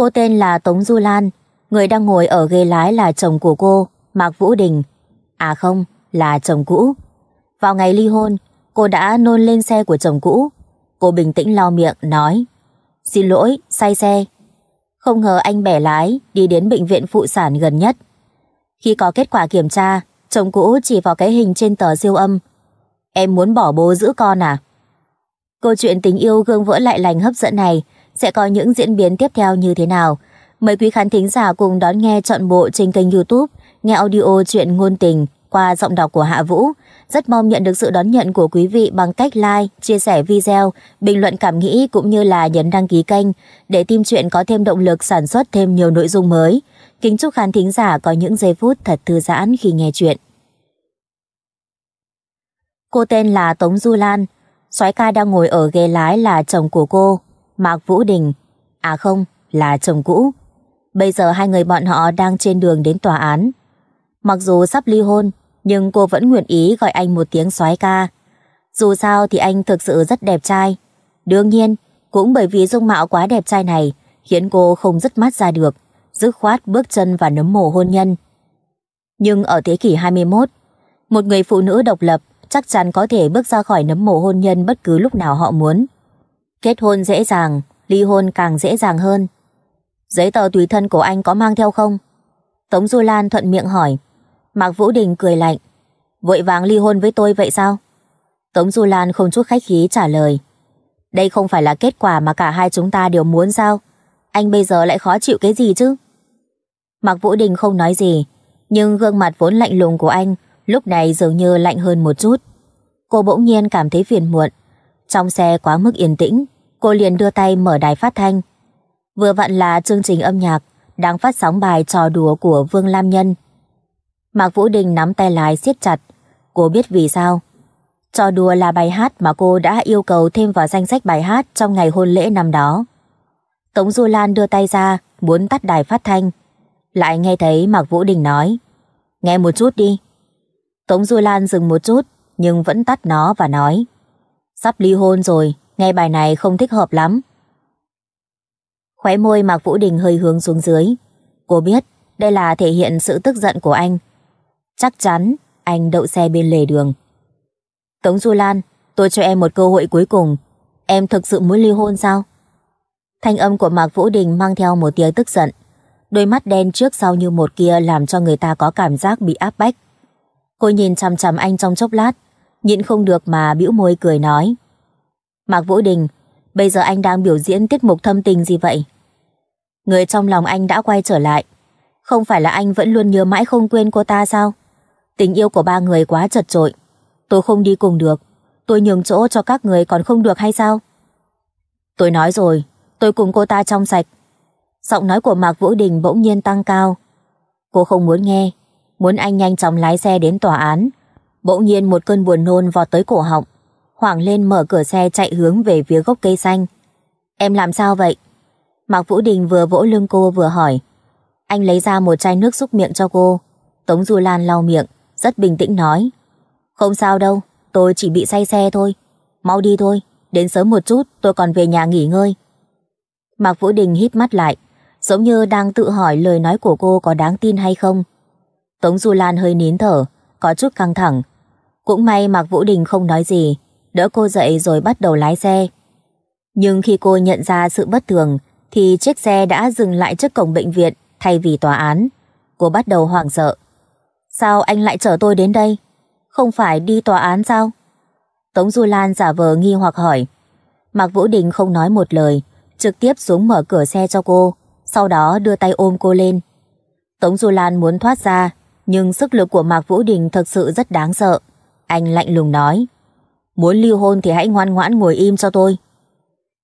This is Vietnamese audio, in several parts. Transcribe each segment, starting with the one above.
Cô tên là Tống Du Lan, người đang ngồi ở ghế lái là chồng của cô, Mạc Vũ Đình. À không, là chồng cũ. Vào ngày ly hôn, cô đã nôn lên xe của chồng cũ. Cô bình tĩnh lau miệng, nói Xin lỗi, say xe. Không ngờ anh bẻ lái, đi đến bệnh viện phụ sản gần nhất. Khi có kết quả kiểm tra, chồng cũ chỉ vào cái hình trên tờ siêu âm. Em muốn bỏ bố giữ con à? Câu chuyện tình yêu gương vỡ lại lành hấp dẫn này sẽ có những diễn biến tiếp theo như thế nào. Mời quý khán thính giả cùng đón nghe trọn bộ trên kênh youtube Nghe Audio Chuyện Ngôn Tình qua giọng đọc của Hạ Vũ. Rất mong nhận được sự đón nhận của quý vị bằng cách like, chia sẻ video, bình luận cảm nghĩ cũng như là nhấn đăng ký kênh để team chuyện có thêm động lực sản xuất thêm nhiều nội dung mới. Kính chúc khán thính giả có những giây phút thật thư giãn khi nghe chuyện. Cô tên là Tống Du Lan, soái ca đang ngồi ở ghế lái là chồng của cô, Mạc Vũ Đình, à không, là chồng cũ. Bây giờ hai người bọn họ đang trên đường đến tòa án. Mặc dù sắp ly hôn, nhưng cô vẫn nguyện ý gọi anh một tiếng soái ca. Dù sao thì anh thực sự rất đẹp trai. Đương nhiên, cũng bởi vì dung mạo quá đẹp trai này khiến cô không dứt mắt ra được, dứt khoát bước chân và nấm mồ hôn nhân. Nhưng ở thế kỷ 21, một người phụ nữ độc lập chắc chắn có thể bước ra khỏi nấm mồ hôn nhân bất cứ lúc nào họ muốn. Kết hôn dễ dàng, ly hôn càng dễ dàng hơn. Giấy tờ tùy thân của anh có mang theo không? Tống Du Lan thuận miệng hỏi. Mạc Vũ Đình cười lạnh. Vội vàng ly hôn với tôi vậy sao? Tống Du Lan không chút khách khí trả lời. Đây không phải là kết quả mà cả hai chúng ta đều muốn sao? Anh bây giờ lại khó chịu cái gì chứ? Mạc Vũ Đình không nói gì, nhưng gương mặt vốn lạnh lùng của anh lúc này dường như lạnh hơn một chút. Cô bỗng nhiên cảm thấy phiền muộn, trong xe quá mức yên tĩnh, cô liền đưa tay mở đài phát thanh. Vừa vặn là chương trình âm nhạc đang phát sóng bài trò đùa của Vương Lam Nhân. Mạc Vũ Đình nắm tay lái siết chặt, cô biết vì sao. Trò đùa là bài hát mà cô đã yêu cầu thêm vào danh sách bài hát trong ngày hôn lễ năm đó. Tống Du Lan đưa tay ra, muốn tắt đài phát thanh. Lại nghe thấy Mạc Vũ Đình nói, nghe một chút đi. Tống Du Lan dừng một chút, nhưng vẫn tắt nó và nói, Sắp ly hôn rồi, nghe bài này không thích hợp lắm. Khóe môi Mạc Vũ Đình hơi hướng xuống dưới. Cô biết đây là thể hiện sự tức giận của anh. Chắc chắn anh đậu xe bên lề đường. Tống Du Lan, tôi cho em một cơ hội cuối cùng. Em thực sự muốn ly hôn sao? Thanh âm của Mạc Vũ Đình mang theo một tiếng tức giận. Đôi mắt đen trước sau như một kia làm cho người ta có cảm giác bị áp bách. Cô nhìn chằm chằm anh trong chốc lát, nhịn không được mà bĩu môi cười nói. Mạc Vũ Đình, bây giờ anh đang biểu diễn tiết mục thâm tình gì vậy? Người trong lòng anh đã quay trở lại. Không phải là anh vẫn luôn nhớ mãi không quên cô ta sao? Tình yêu của ba người quá chật trội. Tôi không đi cùng được. Tôi nhường chỗ cho các người còn không được hay sao? Tôi nói rồi, tôi cùng cô ta trong sạch. Giọng nói của Mạc Vũ Đình bỗng nhiên tăng cao. Cô không muốn nghe, muốn anh nhanh chóng lái xe đến tòa án, Bỗng nhiên một cơn buồn nôn vọt tới cổ họng. Hoảng lên mở cửa xe chạy hướng về phía gốc cây xanh. Em làm sao vậy? Mạc Vũ Đình vừa vỗ lưng cô vừa hỏi. Anh lấy ra một chai nước xúc miệng cho cô. Tống Du Lan lau miệng, rất bình tĩnh nói. Không sao đâu, tôi chỉ bị say xe thôi. Mau đi thôi, đến sớm một chút tôi còn về nhà nghỉ ngơi. Mạc Vũ Đình hít mắt lại, giống như đang tự hỏi lời nói của cô có đáng tin hay không. Tống Du Lan hơi nín thở, có chút căng thẳng, cũng may Mạc Vũ Đình không nói gì, đỡ cô dậy rồi bắt đầu lái xe. Nhưng khi cô nhận ra sự bất thường, thì chiếc xe đã dừng lại trước cổng bệnh viện thay vì tòa án. Cô bắt đầu hoảng sợ. Sao anh lại chở tôi đến đây? Không phải đi tòa án sao? Tống Du Lan giả vờ nghi hoặc hỏi. Mạc Vũ Đình không nói một lời, trực tiếp xuống mở cửa xe cho cô, sau đó đưa tay ôm cô lên. Tống Du Lan muốn thoát ra, nhưng sức lực của Mạc Vũ Đình thật sự rất đáng sợ. Anh lạnh lùng nói Muốn lưu hôn thì hãy ngoan ngoãn ngồi im cho tôi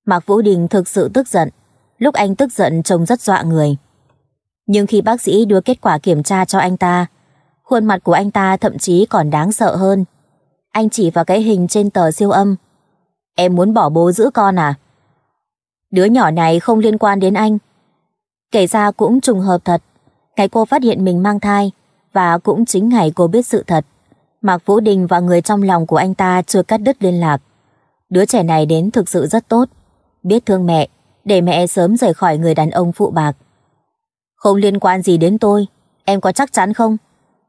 Mạc Vũ Đình thực sự tức giận Lúc anh tức giận trông rất dọa người Nhưng khi bác sĩ đưa kết quả kiểm tra cho anh ta Khuôn mặt của anh ta thậm chí còn đáng sợ hơn Anh chỉ vào cái hình trên tờ siêu âm Em muốn bỏ bố giữ con à? Đứa nhỏ này không liên quan đến anh Kể ra cũng trùng hợp thật Ngày cô phát hiện mình mang thai Và cũng chính ngày cô biết sự thật Mạc Vũ Đình và người trong lòng của anh ta chưa cắt đứt liên lạc. Đứa trẻ này đến thực sự rất tốt, biết thương mẹ, để mẹ sớm rời khỏi người đàn ông phụ bạc. Không liên quan gì đến tôi, em có chắc chắn không?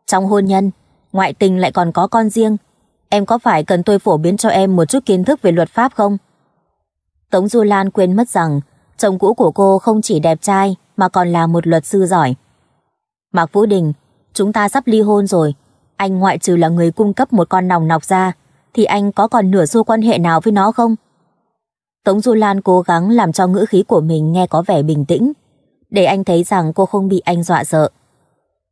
Trong hôn nhân, ngoại tình lại còn có con riêng, em có phải cần tôi phổ biến cho em một chút kiến thức về luật pháp không? Tống Du Lan quên mất rằng chồng cũ của cô không chỉ đẹp trai mà còn là một luật sư giỏi. Mạc Vũ Đình, chúng ta sắp ly hôn rồi, anh ngoại trừ là người cung cấp một con nòng nọc ra, thì anh có còn nửa xu quan hệ nào với nó không? Tống Du Lan cố gắng làm cho ngữ khí của mình nghe có vẻ bình tĩnh, để anh thấy rằng cô không bị anh dọa sợ.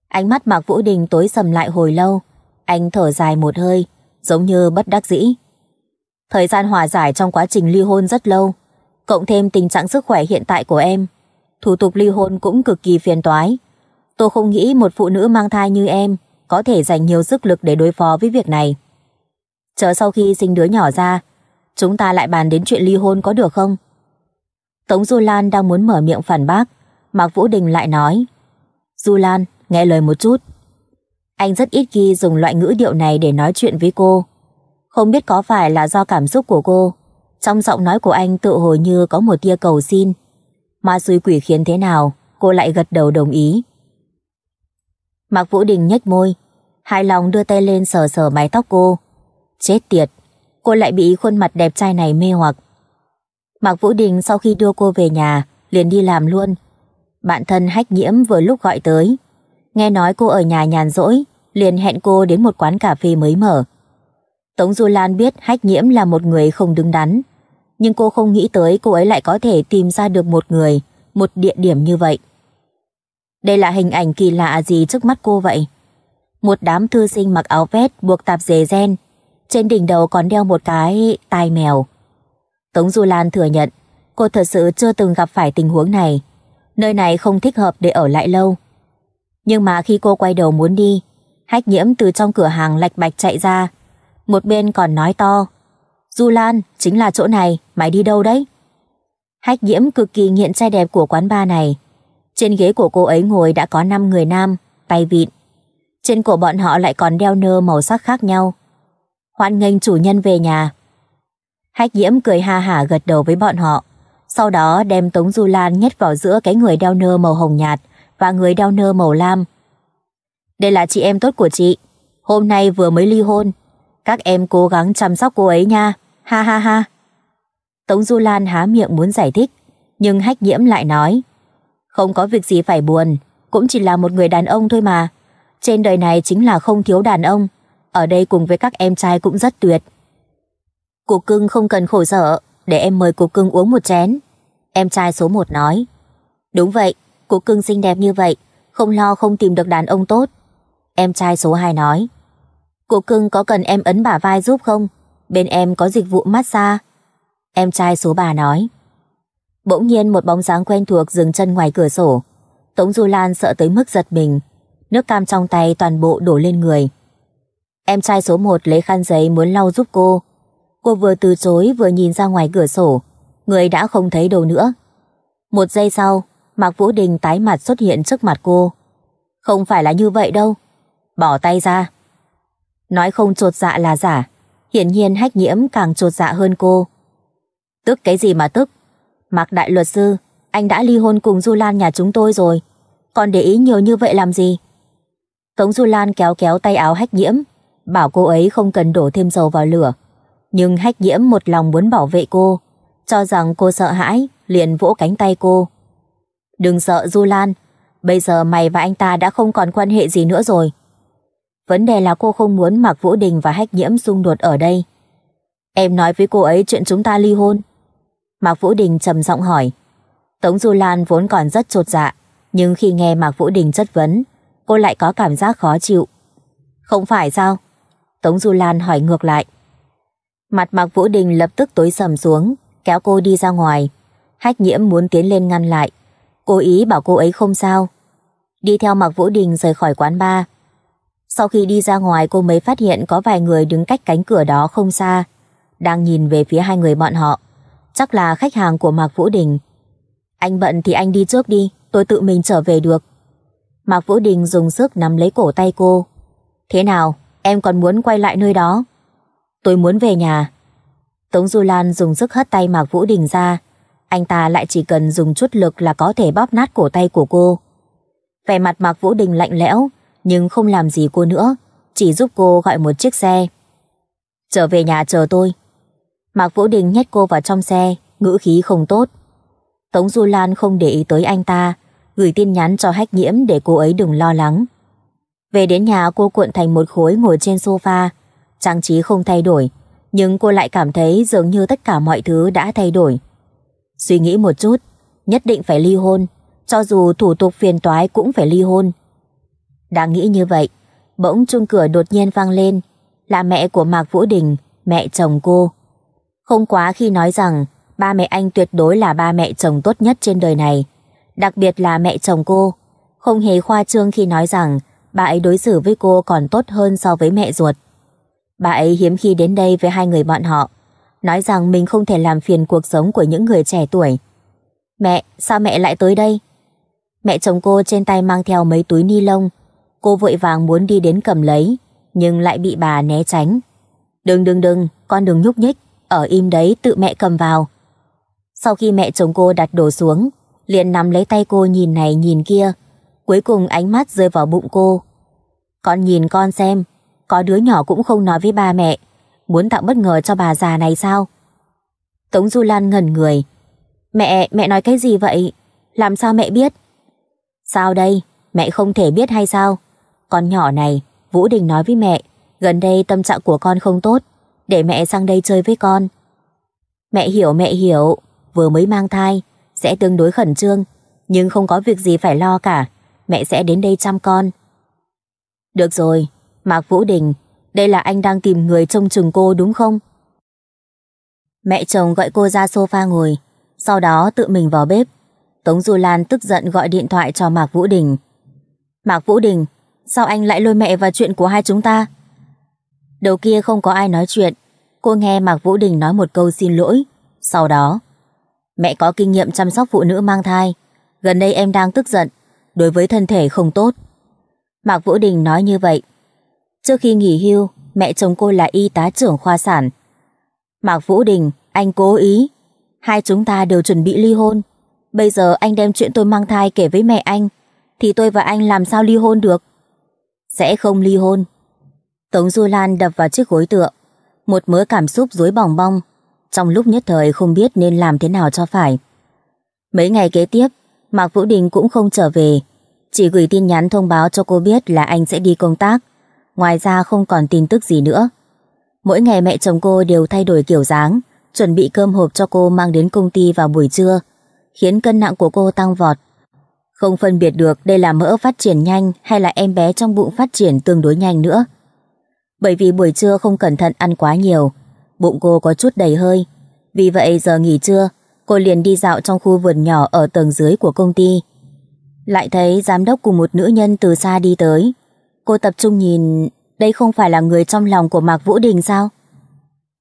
Ánh mắt Mạc Vũ Đình tối sầm lại hồi lâu, anh thở dài một hơi, giống như bất đắc dĩ. Thời gian hòa giải trong quá trình ly hôn rất lâu, cộng thêm tình trạng sức khỏe hiện tại của em. Thủ tục ly hôn cũng cực kỳ phiền toái. Tôi không nghĩ một phụ nữ mang thai như em có thể dành nhiều sức lực để đối phó với việc này. Chờ sau khi sinh đứa nhỏ ra, chúng ta lại bàn đến chuyện ly hôn có được không? Tống Du Lan đang muốn mở miệng phản bác, Mạc Vũ Đình lại nói. Du Lan, nghe lời một chút. Anh rất ít khi dùng loại ngữ điệu này để nói chuyện với cô. Không biết có phải là do cảm xúc của cô, trong giọng nói của anh tự hồi như có một tia cầu xin. Mà xui quỷ khiến thế nào, cô lại gật đầu đồng ý. Mạc Vũ Đình nhếch môi, hài lòng đưa tay lên sờ sờ mái tóc cô. Chết tiệt, cô lại bị khuôn mặt đẹp trai này mê hoặc. Mạc Vũ Đình sau khi đưa cô về nhà, liền đi làm luôn. Bạn thân hách nhiễm vừa lúc gọi tới. Nghe nói cô ở nhà nhàn rỗi, liền hẹn cô đến một quán cà phê mới mở. Tống Du Lan biết hách nhiễm là một người không đứng đắn, nhưng cô không nghĩ tới cô ấy lại có thể tìm ra được một người, một địa điểm như vậy. Đây là hình ảnh kỳ lạ gì trước mắt cô vậy? Một đám thư sinh mặc áo vest buộc tạp dề gen, trên đỉnh đầu còn đeo một cái tai mèo. Tống Du Lan thừa nhận, cô thật sự chưa từng gặp phải tình huống này. Nơi này không thích hợp để ở lại lâu. Nhưng mà khi cô quay đầu muốn đi, hách nhiễm từ trong cửa hàng lạch bạch chạy ra. Một bên còn nói to, Du Lan, chính là chỗ này, mày đi đâu đấy? Hách nhiễm cực kỳ nghiện trai đẹp của quán bar này. Trên ghế của cô ấy ngồi đã có 5 người nam, tay vịn. Trên cổ bọn họ lại còn đeo nơ màu sắc khác nhau. Hoan nghênh chủ nhân về nhà. Hách Diễm cười ha hả gật đầu với bọn họ. Sau đó đem Tống Du Lan nhét vào giữa cái người đeo nơ màu hồng nhạt và người đeo nơ màu lam. Đây là chị em tốt của chị. Hôm nay vừa mới ly hôn. Các em cố gắng chăm sóc cô ấy nha. Ha ha ha. Tống Du Lan há miệng muốn giải thích, nhưng Hách diễm lại nói. Không có việc gì phải buồn, cũng chỉ là một người đàn ông thôi mà. Trên đời này chính là không thiếu đàn ông, ở đây cùng với các em trai cũng rất tuyệt. Cô cưng không cần khổ sở, để em mời cô cưng uống một chén. Em trai số một nói. Đúng vậy, cô cưng xinh đẹp như vậy, không lo không tìm được đàn ông tốt. Em trai số 2 nói. Cô cưng có cần em ấn bả vai giúp không? Bên em có dịch vụ massage. Em trai số 3 nói. Bỗng nhiên một bóng dáng quen thuộc dừng chân ngoài cửa sổ. Tống Du Lan sợ tới mức giật mình. Nước cam trong tay toàn bộ đổ lên người. Em trai số 1 lấy khăn giấy muốn lau giúp cô. Cô vừa từ chối vừa nhìn ra ngoài cửa sổ. Người đã không thấy đâu nữa. Một giây sau, Mạc Vũ Đình tái mặt xuất hiện trước mặt cô. Không phải là như vậy đâu. Bỏ tay ra. Nói không trột dạ là giả. Hiển nhiên hách nhiễm càng trột dạ hơn cô. Tức cái gì mà tức? Mạc Đại luật sư, anh đã ly hôn cùng Du Lan nhà chúng tôi rồi. Còn để ý nhiều như vậy làm gì? Tống Du Lan kéo kéo tay áo hách nhiễm, bảo cô ấy không cần đổ thêm dầu vào lửa. Nhưng hách nhiễm một lòng muốn bảo vệ cô, cho rằng cô sợ hãi, liền vỗ cánh tay cô. Đừng sợ Du Lan, bây giờ mày và anh ta đã không còn quan hệ gì nữa rồi. Vấn đề là cô không muốn Mạc Vũ Đình và Hách Nhiễm xung đột ở đây. Em nói với cô ấy chuyện chúng ta ly hôn. Mạc Vũ Đình trầm giọng hỏi. Tống Du Lan vốn còn rất trột dạ, nhưng khi nghe Mạc Vũ Đình chất vấn, cô lại có cảm giác khó chịu. Không phải sao? Tống Du Lan hỏi ngược lại. Mặt Mạc Vũ Đình lập tức tối sầm xuống, kéo cô đi ra ngoài. Hách nhiễm muốn tiến lên ngăn lại. Cô ý bảo cô ấy không sao. Đi theo Mạc Vũ Đình rời khỏi quán bar. Sau khi đi ra ngoài cô mới phát hiện có vài người đứng cách cánh cửa đó không xa, đang nhìn về phía hai người bọn họ chắc là khách hàng của Mạc Vũ Đình. Anh bận thì anh đi trước đi, tôi tự mình trở về được. Mạc Vũ Đình dùng sức nắm lấy cổ tay cô. Thế nào, em còn muốn quay lại nơi đó? Tôi muốn về nhà. Tống Du Lan dùng sức hất tay Mạc Vũ Đình ra. Anh ta lại chỉ cần dùng chút lực là có thể bóp nát cổ tay của cô. Vẻ mặt Mạc Vũ Đình lạnh lẽo, nhưng không làm gì cô nữa, chỉ giúp cô gọi một chiếc xe. Trở về nhà chờ tôi, Mạc Vũ Đình nhét cô vào trong xe, ngữ khí không tốt. Tống Du Lan không để ý tới anh ta, gửi tin nhắn cho hách nhiễm để cô ấy đừng lo lắng. Về đến nhà cô cuộn thành một khối ngồi trên sofa, trang trí không thay đổi, nhưng cô lại cảm thấy dường như tất cả mọi thứ đã thay đổi. Suy nghĩ một chút, nhất định phải ly hôn, cho dù thủ tục phiền toái cũng phải ly hôn. Đang nghĩ như vậy, bỗng chung cửa đột nhiên vang lên, là mẹ của Mạc Vũ Đình, mẹ chồng cô. Không quá khi nói rằng ba mẹ anh tuyệt đối là ba mẹ chồng tốt nhất trên đời này, đặc biệt là mẹ chồng cô. Không hề khoa trương khi nói rằng bà ấy đối xử với cô còn tốt hơn so với mẹ ruột. Bà ấy hiếm khi đến đây với hai người bọn họ, nói rằng mình không thể làm phiền cuộc sống của những người trẻ tuổi. Mẹ, sao mẹ lại tới đây? Mẹ chồng cô trên tay mang theo mấy túi ni lông. Cô vội vàng muốn đi đến cầm lấy, nhưng lại bị bà né tránh. Đừng đừng đừng, con đừng nhúc nhích ở im đấy tự mẹ cầm vào. Sau khi mẹ chồng cô đặt đồ xuống, liền nắm lấy tay cô nhìn này nhìn kia, cuối cùng ánh mắt rơi vào bụng cô. Con nhìn con xem, có đứa nhỏ cũng không nói với ba mẹ, muốn tạo bất ngờ cho bà già này sao? Tống Du Lan ngẩn người. Mẹ, mẹ nói cái gì vậy? Làm sao mẹ biết? Sao đây? Mẹ không thể biết hay sao? Con nhỏ này, Vũ Đình nói với mẹ, gần đây tâm trạng của con không tốt, để mẹ sang đây chơi với con. Mẹ hiểu mẹ hiểu, vừa mới mang thai, sẽ tương đối khẩn trương, nhưng không có việc gì phải lo cả, mẹ sẽ đến đây chăm con. Được rồi, Mạc Vũ Đình, đây là anh đang tìm người trông chừng cô đúng không? Mẹ chồng gọi cô ra sofa ngồi, sau đó tự mình vào bếp. Tống Du Lan tức giận gọi điện thoại cho Mạc Vũ Đình. Mạc Vũ Đình, sao anh lại lôi mẹ vào chuyện của hai chúng ta? Đầu kia không có ai nói chuyện, cô nghe Mạc Vũ Đình nói một câu xin lỗi. Sau đó, mẹ có kinh nghiệm chăm sóc phụ nữ mang thai. Gần đây em đang tức giận, đối với thân thể không tốt. Mạc Vũ Đình nói như vậy. Trước khi nghỉ hưu, mẹ chồng cô là y tá trưởng khoa sản. Mạc Vũ Đình, anh cố ý. Hai chúng ta đều chuẩn bị ly hôn. Bây giờ anh đem chuyện tôi mang thai kể với mẹ anh, thì tôi và anh làm sao ly hôn được? Sẽ không ly hôn. Tống Du Lan đập vào chiếc gối tựa, một mớ cảm xúc rối bỏng bong. Trong lúc nhất thời không biết nên làm thế nào cho phải. Mấy ngày kế tiếp, Mạc Vũ Đình cũng không trở về, chỉ gửi tin nhắn thông báo cho cô biết là anh sẽ đi công tác. Ngoài ra không còn tin tức gì nữa. Mỗi ngày mẹ chồng cô đều thay đổi kiểu dáng, chuẩn bị cơm hộp cho cô mang đến công ty vào buổi trưa, khiến cân nặng của cô tăng vọt. Không phân biệt được đây là mỡ phát triển nhanh hay là em bé trong bụng phát triển tương đối nhanh nữa bởi vì buổi trưa không cẩn thận ăn quá nhiều, bụng cô có chút đầy hơi. Vì vậy giờ nghỉ trưa, cô liền đi dạo trong khu vườn nhỏ ở tầng dưới của công ty. Lại thấy giám đốc cùng một nữ nhân từ xa đi tới. Cô tập trung nhìn, đây không phải là người trong lòng của Mạc Vũ Đình sao?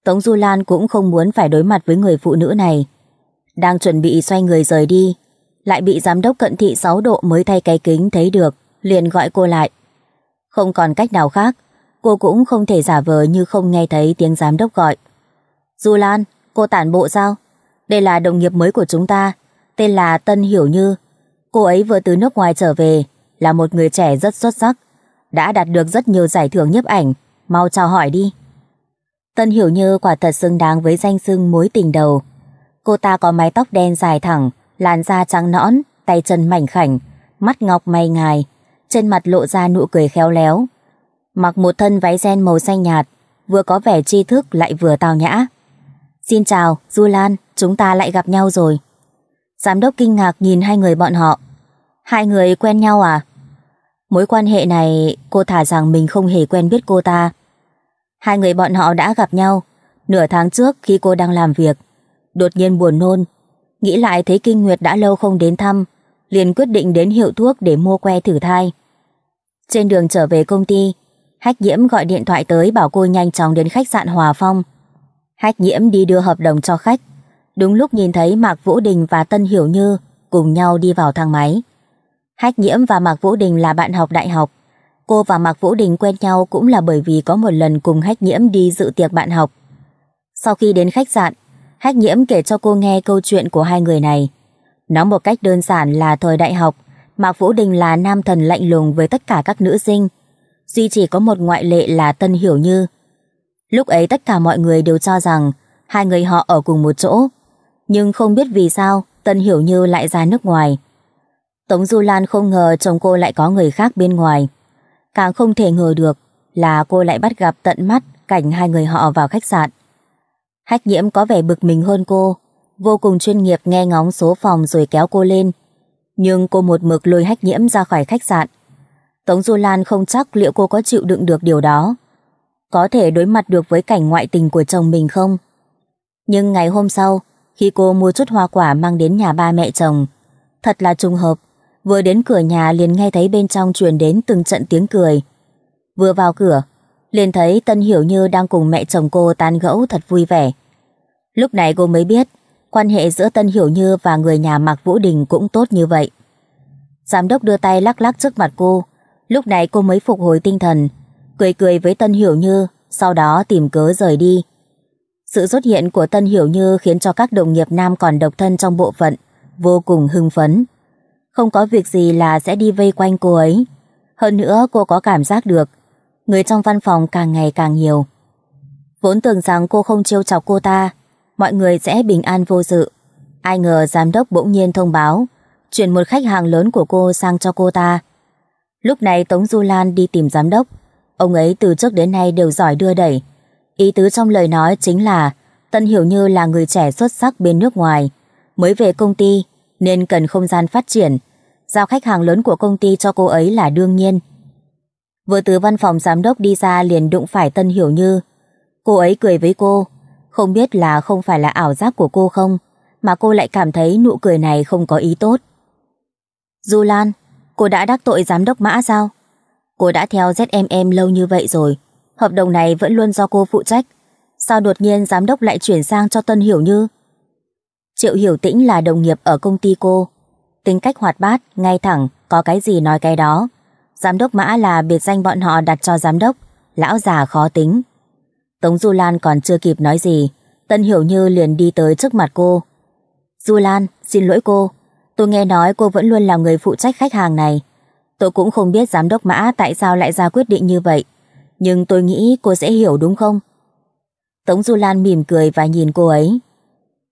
Tống Du Lan cũng không muốn phải đối mặt với người phụ nữ này. Đang chuẩn bị xoay người rời đi, lại bị giám đốc cận thị 6 độ mới thay cái kính thấy được, liền gọi cô lại. Không còn cách nào khác, cô cũng không thể giả vờ như không nghe thấy tiếng giám đốc gọi. Du Lan, cô tản bộ sao? Đây là đồng nghiệp mới của chúng ta, tên là Tân Hiểu Như. Cô ấy vừa từ nước ngoài trở về, là một người trẻ rất xuất sắc, đã đạt được rất nhiều giải thưởng nhiếp ảnh, mau chào hỏi đi. Tân Hiểu Như quả thật xứng đáng với danh xưng mối tình đầu. Cô ta có mái tóc đen dài thẳng, làn da trắng nõn, tay chân mảnh khảnh, mắt ngọc mày ngài, trên mặt lộ ra nụ cười khéo léo, mặc một thân váy ren màu xanh nhạt, vừa có vẻ tri thức lại vừa tào nhã. Xin chào, Du Lan, chúng ta lại gặp nhau rồi. Giám đốc kinh ngạc nhìn hai người bọn họ. Hai người quen nhau à? Mối quan hệ này cô thả rằng mình không hề quen biết cô ta. Hai người bọn họ đã gặp nhau nửa tháng trước khi cô đang làm việc. Đột nhiên buồn nôn, nghĩ lại thấy Kinh Nguyệt đã lâu không đến thăm, liền quyết định đến hiệu thuốc để mua que thử thai. Trên đường trở về công ty, Hách Diễm gọi điện thoại tới bảo cô nhanh chóng đến khách sạn Hòa Phong. Hách Diễm đi đưa hợp đồng cho khách. Đúng lúc nhìn thấy Mạc Vũ Đình và Tân Hiểu Như cùng nhau đi vào thang máy. Hách Diễm và Mạc Vũ Đình là bạn học đại học. Cô và Mạc Vũ Đình quen nhau cũng là bởi vì có một lần cùng Hách Diễm đi dự tiệc bạn học. Sau khi đến khách sạn, Hách Diễm kể cho cô nghe câu chuyện của hai người này. Nói một cách đơn giản là thời đại học, Mạc Vũ Đình là nam thần lạnh lùng với tất cả các nữ sinh, duy chỉ có một ngoại lệ là Tân Hiểu Như. Lúc ấy tất cả mọi người đều cho rằng hai người họ ở cùng một chỗ, nhưng không biết vì sao Tân Hiểu Như lại ra nước ngoài. Tống Du Lan không ngờ chồng cô lại có người khác bên ngoài. Càng không thể ngờ được là cô lại bắt gặp tận mắt cảnh hai người họ vào khách sạn. Hách nhiễm có vẻ bực mình hơn cô, vô cùng chuyên nghiệp nghe ngóng số phòng rồi kéo cô lên. Nhưng cô một mực lôi hách nhiễm ra khỏi khách sạn. Tống Du Lan không chắc liệu cô có chịu đựng được điều đó. Có thể đối mặt được với cảnh ngoại tình của chồng mình không? Nhưng ngày hôm sau, khi cô mua chút hoa quả mang đến nhà ba mẹ chồng, thật là trùng hợp, vừa đến cửa nhà liền nghe thấy bên trong truyền đến từng trận tiếng cười. Vừa vào cửa, liền thấy Tân Hiểu Như đang cùng mẹ chồng cô tan gẫu thật vui vẻ. Lúc này cô mới biết, quan hệ giữa Tân Hiểu Như và người nhà Mạc Vũ Đình cũng tốt như vậy. Giám đốc đưa tay lắc lắc trước mặt cô, Lúc này cô mới phục hồi tinh thần, cười cười với Tân Hiểu Như, sau đó tìm cớ rời đi. Sự xuất hiện của Tân Hiểu Như khiến cho các đồng nghiệp nam còn độc thân trong bộ phận vô cùng hưng phấn. Không có việc gì là sẽ đi vây quanh cô ấy. Hơn nữa cô có cảm giác được người trong văn phòng càng ngày càng nhiều. Vốn tưởng rằng cô không trêu chọc cô ta, mọi người sẽ bình an vô sự. Ai ngờ giám đốc bỗng nhiên thông báo chuyển một khách hàng lớn của cô sang cho cô ta. Lúc này Tống Du Lan đi tìm giám đốc. Ông ấy từ trước đến nay đều giỏi đưa đẩy. Ý tứ trong lời nói chính là Tân Hiểu Như là người trẻ xuất sắc bên nước ngoài. Mới về công ty nên cần không gian phát triển. Giao khách hàng lớn của công ty cho cô ấy là đương nhiên. Vừa từ văn phòng giám đốc đi ra liền đụng phải Tân Hiểu Như. Cô ấy cười với cô. Không biết là không phải là ảo giác của cô không mà cô lại cảm thấy nụ cười này không có ý tốt. Du Lan, Cô đã đắc tội giám đốc mã sao? Cô đã theo ZMM lâu như vậy rồi. Hợp đồng này vẫn luôn do cô phụ trách. Sao đột nhiên giám đốc lại chuyển sang cho Tân Hiểu Như? Triệu Hiểu Tĩnh là đồng nghiệp ở công ty cô. Tính cách hoạt bát, ngay thẳng, có cái gì nói cái đó. Giám đốc mã là biệt danh bọn họ đặt cho giám đốc. Lão già khó tính. Tống Du Lan còn chưa kịp nói gì. Tân Hiểu Như liền đi tới trước mặt cô. Du Lan, xin lỗi cô, Tôi nghe nói cô vẫn luôn là người phụ trách khách hàng này. Tôi cũng không biết giám đốc mã tại sao lại ra quyết định như vậy. Nhưng tôi nghĩ cô sẽ hiểu đúng không? Tống Du Lan mỉm cười và nhìn cô ấy.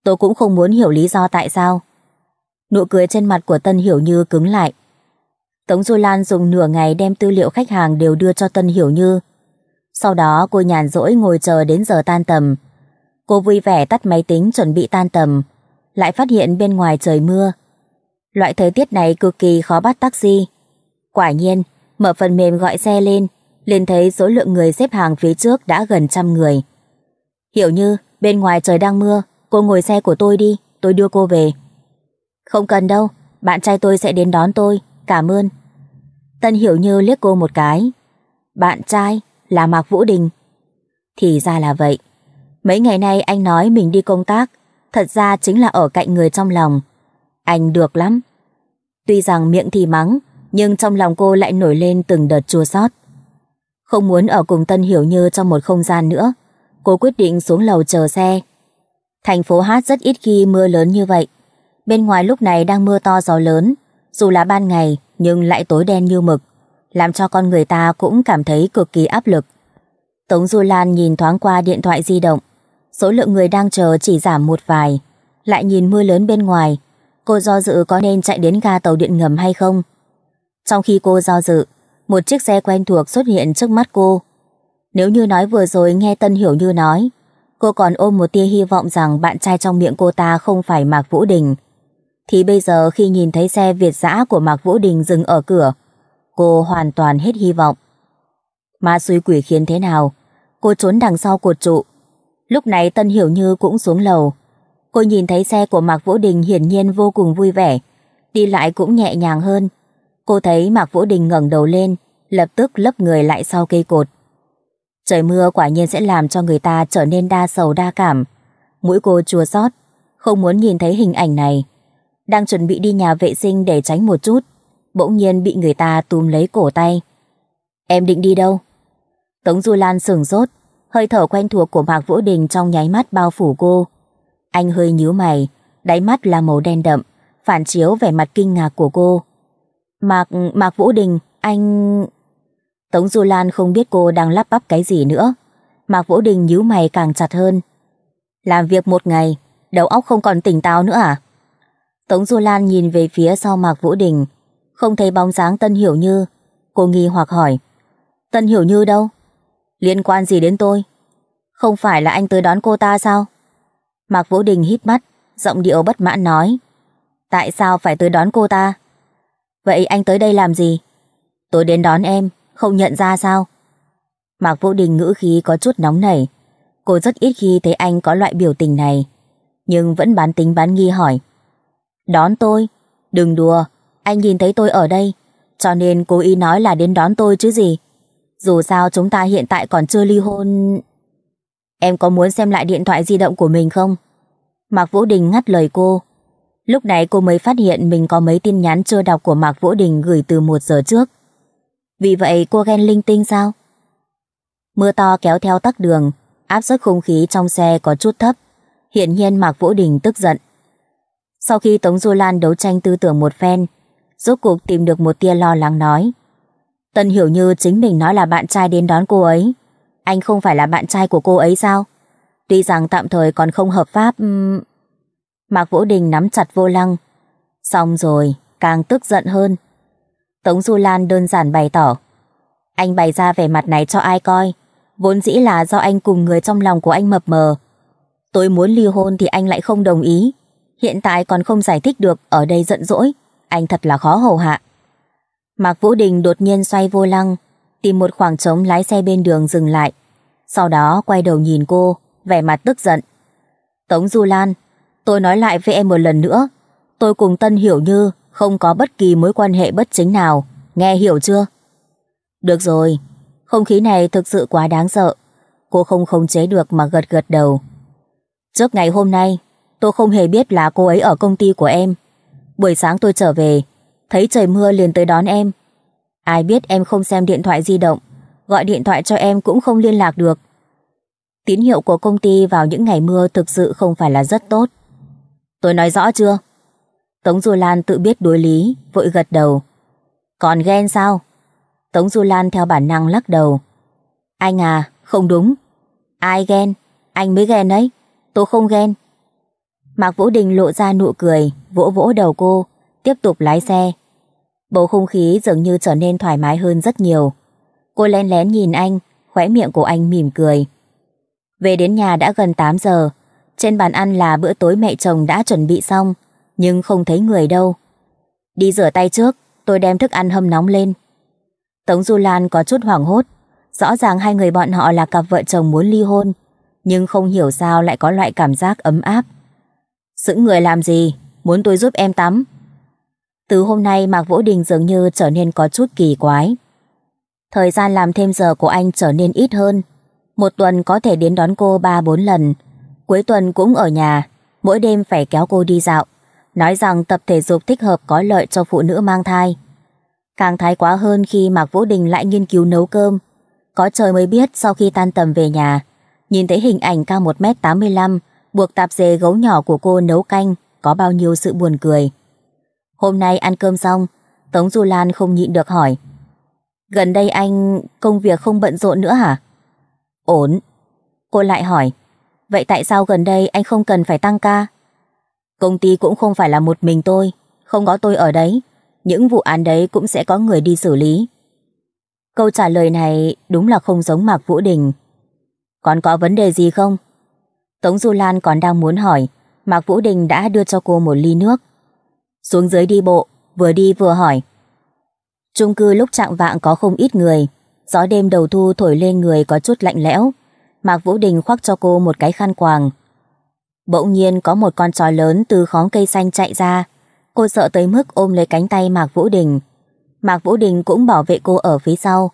Tôi cũng không muốn hiểu lý do tại sao. Nụ cười trên mặt của Tân Hiểu Như cứng lại. Tống Du Lan dùng nửa ngày đem tư liệu khách hàng đều đưa cho Tân Hiểu Như. Sau đó cô nhàn rỗi ngồi chờ đến giờ tan tầm. Cô vui vẻ tắt máy tính chuẩn bị tan tầm. Lại phát hiện bên ngoài trời mưa. Loại thời tiết này cực kỳ khó bắt taxi. Quả nhiên, mở phần mềm gọi xe lên, liền thấy số lượng người xếp hàng phía trước đã gần trăm người. Hiểu như, bên ngoài trời đang mưa, cô ngồi xe của tôi đi, tôi đưa cô về. Không cần đâu, bạn trai tôi sẽ đến đón tôi, cảm ơn. Tân Hiểu Như liếc cô một cái. Bạn trai là Mạc Vũ Đình. Thì ra là vậy. Mấy ngày nay anh nói mình đi công tác, thật ra chính là ở cạnh người trong lòng anh được lắm. Tuy rằng miệng thì mắng, nhưng trong lòng cô lại nổi lên từng đợt chua xót. Không muốn ở cùng Tân Hiểu Như trong một không gian nữa, cô quyết định xuống lầu chờ xe. Thành phố Hát rất ít khi mưa lớn như vậy. Bên ngoài lúc này đang mưa to gió lớn, dù là ban ngày nhưng lại tối đen như mực, làm cho con người ta cũng cảm thấy cực kỳ áp lực. Tống Du Lan nhìn thoáng qua điện thoại di động, số lượng người đang chờ chỉ giảm một vài, lại nhìn mưa lớn bên ngoài cô do dự có nên chạy đến ga tàu điện ngầm hay không. Trong khi cô do dự, một chiếc xe quen thuộc xuất hiện trước mắt cô. Nếu như nói vừa rồi nghe Tân Hiểu Như nói, cô còn ôm một tia hy vọng rằng bạn trai trong miệng cô ta không phải Mạc Vũ Đình. Thì bây giờ khi nhìn thấy xe Việt dã của Mạc Vũ Đình dừng ở cửa, cô hoàn toàn hết hy vọng. Mà suy quỷ khiến thế nào? Cô trốn đằng sau cột trụ. Lúc này Tân Hiểu Như cũng xuống lầu, Cô nhìn thấy xe của Mạc Vũ Đình hiển nhiên vô cùng vui vẻ, đi lại cũng nhẹ nhàng hơn. Cô thấy Mạc Vũ Đình ngẩng đầu lên, lập tức lấp người lại sau cây cột. Trời mưa quả nhiên sẽ làm cho người ta trở nên đa sầu đa cảm. Mũi cô chua xót, không muốn nhìn thấy hình ảnh này. Đang chuẩn bị đi nhà vệ sinh để tránh một chút, bỗng nhiên bị người ta túm lấy cổ tay. Em định đi đâu? Tống Du Lan sừng sốt, hơi thở quen thuộc của Mạc Vũ Đình trong nháy mắt bao phủ cô. Anh hơi nhíu mày, đáy mắt là màu đen đậm, phản chiếu vẻ mặt kinh ngạc của cô. Mạc, Mạc Vũ Đình, anh... Tống Du Lan không biết cô đang lắp bắp cái gì nữa. Mạc Vũ Đình nhíu mày càng chặt hơn. Làm việc một ngày, đầu óc không còn tỉnh táo nữa à? Tống Du Lan nhìn về phía sau Mạc Vũ Đình, không thấy bóng dáng Tân Hiểu Như. Cô nghi hoặc hỏi, Tân Hiểu Như đâu? Liên quan gì đến tôi? Không phải là anh tới đón cô ta sao? Mạc Vũ Đình hít mắt, giọng điệu bất mãn nói. Tại sao phải tới đón cô ta? Vậy anh tới đây làm gì? Tôi đến đón em, không nhận ra sao? Mạc Vũ Đình ngữ khí có chút nóng nảy. Cô rất ít khi thấy anh có loại biểu tình này. Nhưng vẫn bán tính bán nghi hỏi. Đón tôi? Đừng đùa, anh nhìn thấy tôi ở đây. Cho nên cố ý nói là đến đón tôi chứ gì. Dù sao chúng ta hiện tại còn chưa ly hôn... Em có muốn xem lại điện thoại di động của mình không? Mạc Vũ Đình ngắt lời cô. Lúc này cô mới phát hiện mình có mấy tin nhắn chưa đọc của Mạc Vũ Đình gửi từ một giờ trước. Vì vậy cô ghen linh tinh sao? Mưa to kéo theo tắc đường, áp suất không khí trong xe có chút thấp. Hiện nhiên Mạc Vũ Đình tức giận. Sau khi Tống Du Lan đấu tranh tư tưởng một phen, rốt cuộc tìm được một tia lo lắng nói. Tân hiểu như chính mình nói là bạn trai đến đón cô ấy anh không phải là bạn trai của cô ấy sao? Tuy rằng tạm thời còn không hợp pháp... Mạc Vũ Đình nắm chặt vô lăng. Xong rồi, càng tức giận hơn. Tống Du Lan đơn giản bày tỏ. Anh bày ra vẻ mặt này cho ai coi. Vốn dĩ là do anh cùng người trong lòng của anh mập mờ. Tôi muốn ly hôn thì anh lại không đồng ý. Hiện tại còn không giải thích được ở đây giận dỗi. Anh thật là khó hầu hạ. Mạc Vũ Đình đột nhiên xoay vô lăng, tìm một khoảng trống lái xe bên đường dừng lại. Sau đó quay đầu nhìn cô, vẻ mặt tức giận. Tống Du Lan, tôi nói lại với em một lần nữa. Tôi cùng Tân Hiểu Như không có bất kỳ mối quan hệ bất chính nào. Nghe hiểu chưa? Được rồi, không khí này thực sự quá đáng sợ. Cô không khống chế được mà gật gật đầu. Trước ngày hôm nay, tôi không hề biết là cô ấy ở công ty của em. Buổi sáng tôi trở về, thấy trời mưa liền tới đón em. Ai biết em không xem điện thoại di động, gọi điện thoại cho em cũng không liên lạc được. Tín hiệu của công ty vào những ngày mưa thực sự không phải là rất tốt. Tôi nói rõ chưa? Tống Du Lan tự biết đối lý, vội gật đầu. Còn ghen sao? Tống Du Lan theo bản năng lắc đầu. Anh à, không đúng. Ai ghen? Anh mới ghen ấy. Tôi không ghen. Mạc Vũ Đình lộ ra nụ cười, vỗ vỗ đầu cô, tiếp tục lái xe. Bầu không khí dường như trở nên thoải mái hơn rất nhiều. Cô lén lén nhìn anh, khóe miệng của anh mỉm cười. Về đến nhà đã gần 8 giờ, trên bàn ăn là bữa tối mẹ chồng đã chuẩn bị xong, nhưng không thấy người đâu. Đi rửa tay trước, tôi đem thức ăn hâm nóng lên. Tống Du Lan có chút hoảng hốt, rõ ràng hai người bọn họ là cặp vợ chồng muốn ly hôn, nhưng không hiểu sao lại có loại cảm giác ấm áp. Sững người làm gì, muốn tôi giúp em tắm, từ hôm nay Mạc Vũ Đình dường như trở nên có chút kỳ quái. Thời gian làm thêm giờ của anh trở nên ít hơn. Một tuần có thể đến đón cô 3-4 lần. Cuối tuần cũng ở nhà, mỗi đêm phải kéo cô đi dạo. Nói rằng tập thể dục thích hợp có lợi cho phụ nữ mang thai. Càng thái quá hơn khi Mạc Vũ Đình lại nghiên cứu nấu cơm. Có trời mới biết sau khi tan tầm về nhà, nhìn thấy hình ảnh cao 1m85, buộc tạp dề gấu nhỏ của cô nấu canh, có bao nhiêu sự buồn cười. Hôm nay ăn cơm xong, Tống Du Lan không nhịn được hỏi. Gần đây anh công việc không bận rộn nữa hả? Ổn. Cô lại hỏi, vậy tại sao gần đây anh không cần phải tăng ca? Công ty cũng không phải là một mình tôi, không có tôi ở đấy. Những vụ án đấy cũng sẽ có người đi xử lý. Câu trả lời này đúng là không giống Mạc Vũ Đình. Còn có vấn đề gì không? Tống Du Lan còn đang muốn hỏi, Mạc Vũ Đình đã đưa cho cô một ly nước. Xuống dưới đi bộ, vừa đi vừa hỏi. Trung cư lúc trạng vạng có không ít người, gió đêm đầu thu thổi lên người có chút lạnh lẽo. Mạc Vũ Đình khoác cho cô một cái khăn quàng. Bỗng nhiên có một con chó lớn từ khóm cây xanh chạy ra. Cô sợ tới mức ôm lấy cánh tay Mạc Vũ Đình. Mạc Vũ Đình cũng bảo vệ cô ở phía sau.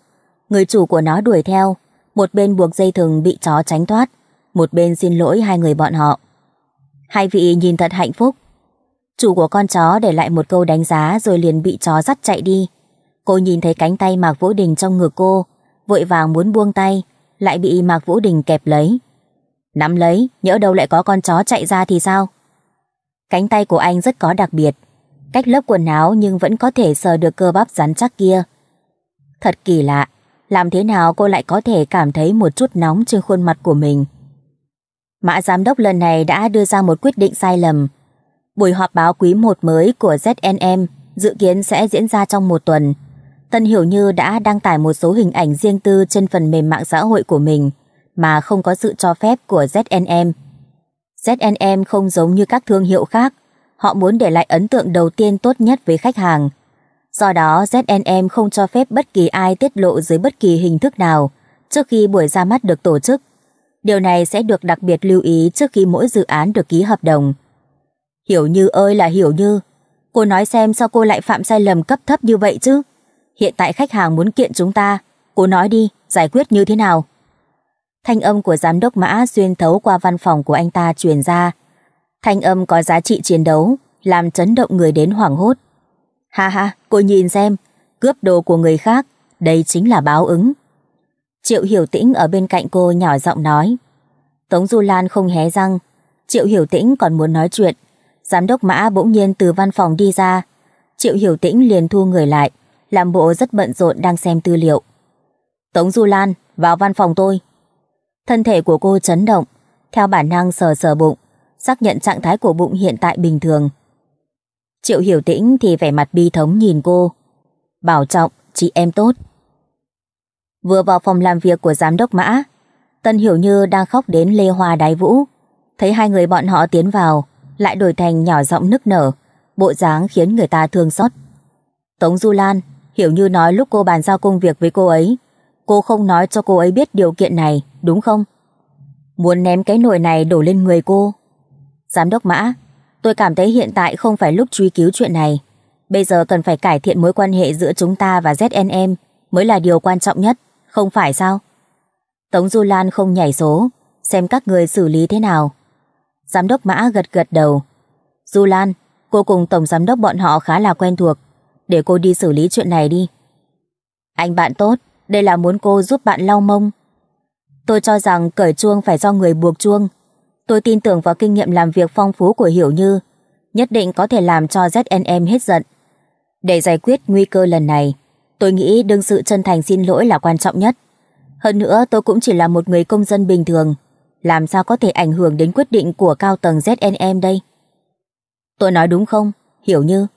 Người chủ của nó đuổi theo, một bên buộc dây thừng bị chó tránh thoát, một bên xin lỗi hai người bọn họ. Hai vị nhìn thật hạnh phúc, Chủ của con chó để lại một câu đánh giá rồi liền bị chó dắt chạy đi. Cô nhìn thấy cánh tay Mạc Vũ Đình trong ngực cô, vội vàng muốn buông tay, lại bị Mạc Vũ Đình kẹp lấy. Nắm lấy, nhỡ đâu lại có con chó chạy ra thì sao? Cánh tay của anh rất có đặc biệt, cách lớp quần áo nhưng vẫn có thể sờ được cơ bắp rắn chắc kia. Thật kỳ lạ, làm thế nào cô lại có thể cảm thấy một chút nóng trên khuôn mặt của mình? Mã giám đốc lần này đã đưa ra một quyết định sai lầm, Buổi họp báo quý 1 mới của ZNM dự kiến sẽ diễn ra trong một tuần. Tân Hiểu Như đã đăng tải một số hình ảnh riêng tư trên phần mềm mạng xã hội của mình mà không có sự cho phép của ZNM. ZNM không giống như các thương hiệu khác, họ muốn để lại ấn tượng đầu tiên tốt nhất với khách hàng. Do đó, ZNM không cho phép bất kỳ ai tiết lộ dưới bất kỳ hình thức nào trước khi buổi ra mắt được tổ chức. Điều này sẽ được đặc biệt lưu ý trước khi mỗi dự án được ký hợp đồng. Hiểu Như ơi là Hiểu Như, cô nói xem sao cô lại phạm sai lầm cấp thấp như vậy chứ? Hiện tại khách hàng muốn kiện chúng ta, cô nói đi, giải quyết như thế nào? Thanh âm của giám đốc mã xuyên thấu qua văn phòng của anh ta truyền ra. Thanh âm có giá trị chiến đấu, làm chấn động người đến hoảng hốt. Ha ha, cô nhìn xem, cướp đồ của người khác, đây chính là báo ứng. Triệu Hiểu Tĩnh ở bên cạnh cô nhỏ giọng nói. Tống Du Lan không hé răng, Triệu Hiểu Tĩnh còn muốn nói chuyện Giám đốc Mã bỗng nhiên từ văn phòng đi ra. Triệu Hiểu Tĩnh liền thu người lại, làm bộ rất bận rộn đang xem tư liệu. Tống Du Lan, vào văn phòng tôi. Thân thể của cô chấn động, theo bản năng sờ sờ bụng, xác nhận trạng thái của bụng hiện tại bình thường. Triệu Hiểu Tĩnh thì vẻ mặt bi thống nhìn cô. Bảo trọng, chị em tốt. Vừa vào phòng làm việc của giám đốc Mã, Tân Hiểu Như đang khóc đến lê hoa đái vũ. Thấy hai người bọn họ tiến vào, lại đổi thành nhỏ giọng nức nở, bộ dáng khiến người ta thương xót. Tống Du Lan, hiểu như nói lúc cô bàn giao công việc với cô ấy, cô không nói cho cô ấy biết điều kiện này, đúng không? Muốn ném cái nồi này đổ lên người cô. Giám đốc Mã, tôi cảm thấy hiện tại không phải lúc truy cứu chuyện này. Bây giờ cần phải cải thiện mối quan hệ giữa chúng ta và ZNM mới là điều quan trọng nhất, không phải sao? Tống Du Lan không nhảy số, xem các người xử lý thế nào. Giám đốc Mã gật gật đầu. Du Lan, cô cùng tổng giám đốc bọn họ khá là quen thuộc. Để cô đi xử lý chuyện này đi. Anh bạn tốt, đây là muốn cô giúp bạn lau mông. Tôi cho rằng cởi chuông phải do người buộc chuông. Tôi tin tưởng vào kinh nghiệm làm việc phong phú của Hiểu Như. Nhất định có thể làm cho ZNM hết giận. Để giải quyết nguy cơ lần này, tôi nghĩ đương sự chân thành xin lỗi là quan trọng nhất. Hơn nữa tôi cũng chỉ là một người công dân bình thường làm sao có thể ảnh hưởng đến quyết định của cao tầng ZNM đây? Tôi nói đúng không? Hiểu như.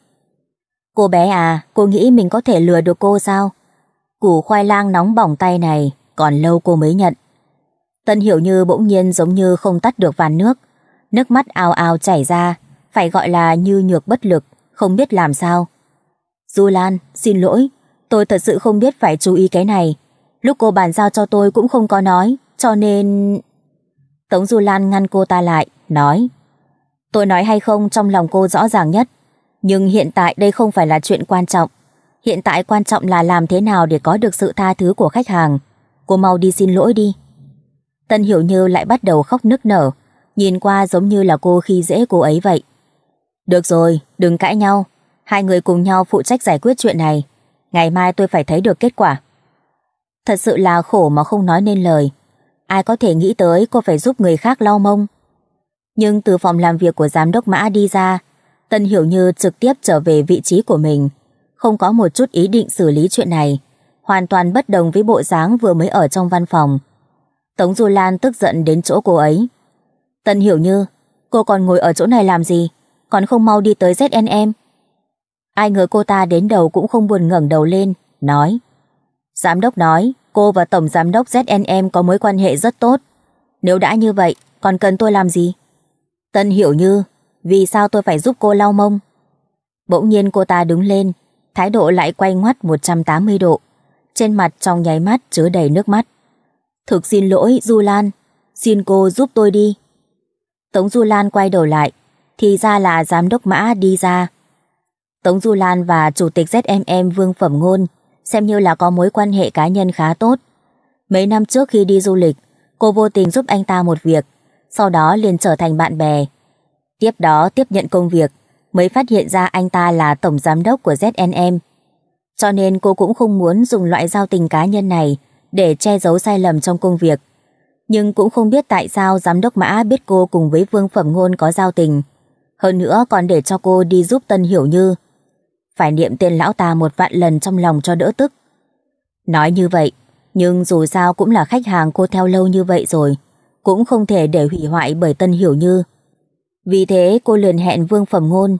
Cô bé à, cô nghĩ mình có thể lừa được cô sao? Củ khoai lang nóng bỏng tay này, còn lâu cô mới nhận. Tân Hiểu Như bỗng nhiên giống như không tắt được ván nước. Nước mắt ao ao chảy ra, phải gọi là như nhược bất lực, không biết làm sao. Du Lan, xin lỗi, tôi thật sự không biết phải chú ý cái này. Lúc cô bàn giao cho tôi cũng không có nói, cho nên... Tống Du Lan ngăn cô ta lại, nói Tôi nói hay không trong lòng cô rõ ràng nhất Nhưng hiện tại đây không phải là chuyện quan trọng Hiện tại quan trọng là làm thế nào để có được sự tha thứ của khách hàng Cô mau đi xin lỗi đi Tân Hiểu Như lại bắt đầu khóc nức nở Nhìn qua giống như là cô khi dễ cô ấy vậy Được rồi, đừng cãi nhau Hai người cùng nhau phụ trách giải quyết chuyện này Ngày mai tôi phải thấy được kết quả Thật sự là khổ mà không nói nên lời ai có thể nghĩ tới cô phải giúp người khác lau mông. Nhưng từ phòng làm việc của giám đốc Mã đi ra, Tân Hiểu Như trực tiếp trở về vị trí của mình, không có một chút ý định xử lý chuyện này, hoàn toàn bất đồng với bộ dáng vừa mới ở trong văn phòng. Tống Du Lan tức giận đến chỗ cô ấy. Tân Hiểu Như, cô còn ngồi ở chỗ này làm gì, còn không mau đi tới ZNM. Ai ngờ cô ta đến đầu cũng không buồn ngẩng đầu lên, nói. Giám đốc nói, cô và Tổng Giám đốc ZNM có mối quan hệ rất tốt. Nếu đã như vậy, còn cần tôi làm gì? Tân hiểu như, vì sao tôi phải giúp cô lau mông? Bỗng nhiên cô ta đứng lên, thái độ lại quay ngoắt 180 độ. Trên mặt trong nháy mắt chứa đầy nước mắt. Thực xin lỗi, Du Lan. Xin cô giúp tôi đi. Tống Du Lan quay đầu lại, thì ra là giám đốc mã đi ra. Tống Du Lan và chủ tịch ZMM Vương Phẩm Ngôn xem như là có mối quan hệ cá nhân khá tốt. Mấy năm trước khi đi du lịch, cô vô tình giúp anh ta một việc, sau đó liền trở thành bạn bè. Tiếp đó tiếp nhận công việc, mới phát hiện ra anh ta là tổng giám đốc của ZNM. Cho nên cô cũng không muốn dùng loại giao tình cá nhân này để che giấu sai lầm trong công việc. Nhưng cũng không biết tại sao giám đốc Mã biết cô cùng với Vương Phẩm Ngôn có giao tình. Hơn nữa còn để cho cô đi giúp Tân Hiểu Như phải niệm tên lão ta một vạn lần trong lòng cho đỡ tức. Nói như vậy, nhưng dù sao cũng là khách hàng cô theo lâu như vậy rồi, cũng không thể để hủy hoại bởi Tân Hiểu Như. Vì thế cô liền hẹn Vương Phẩm Ngôn.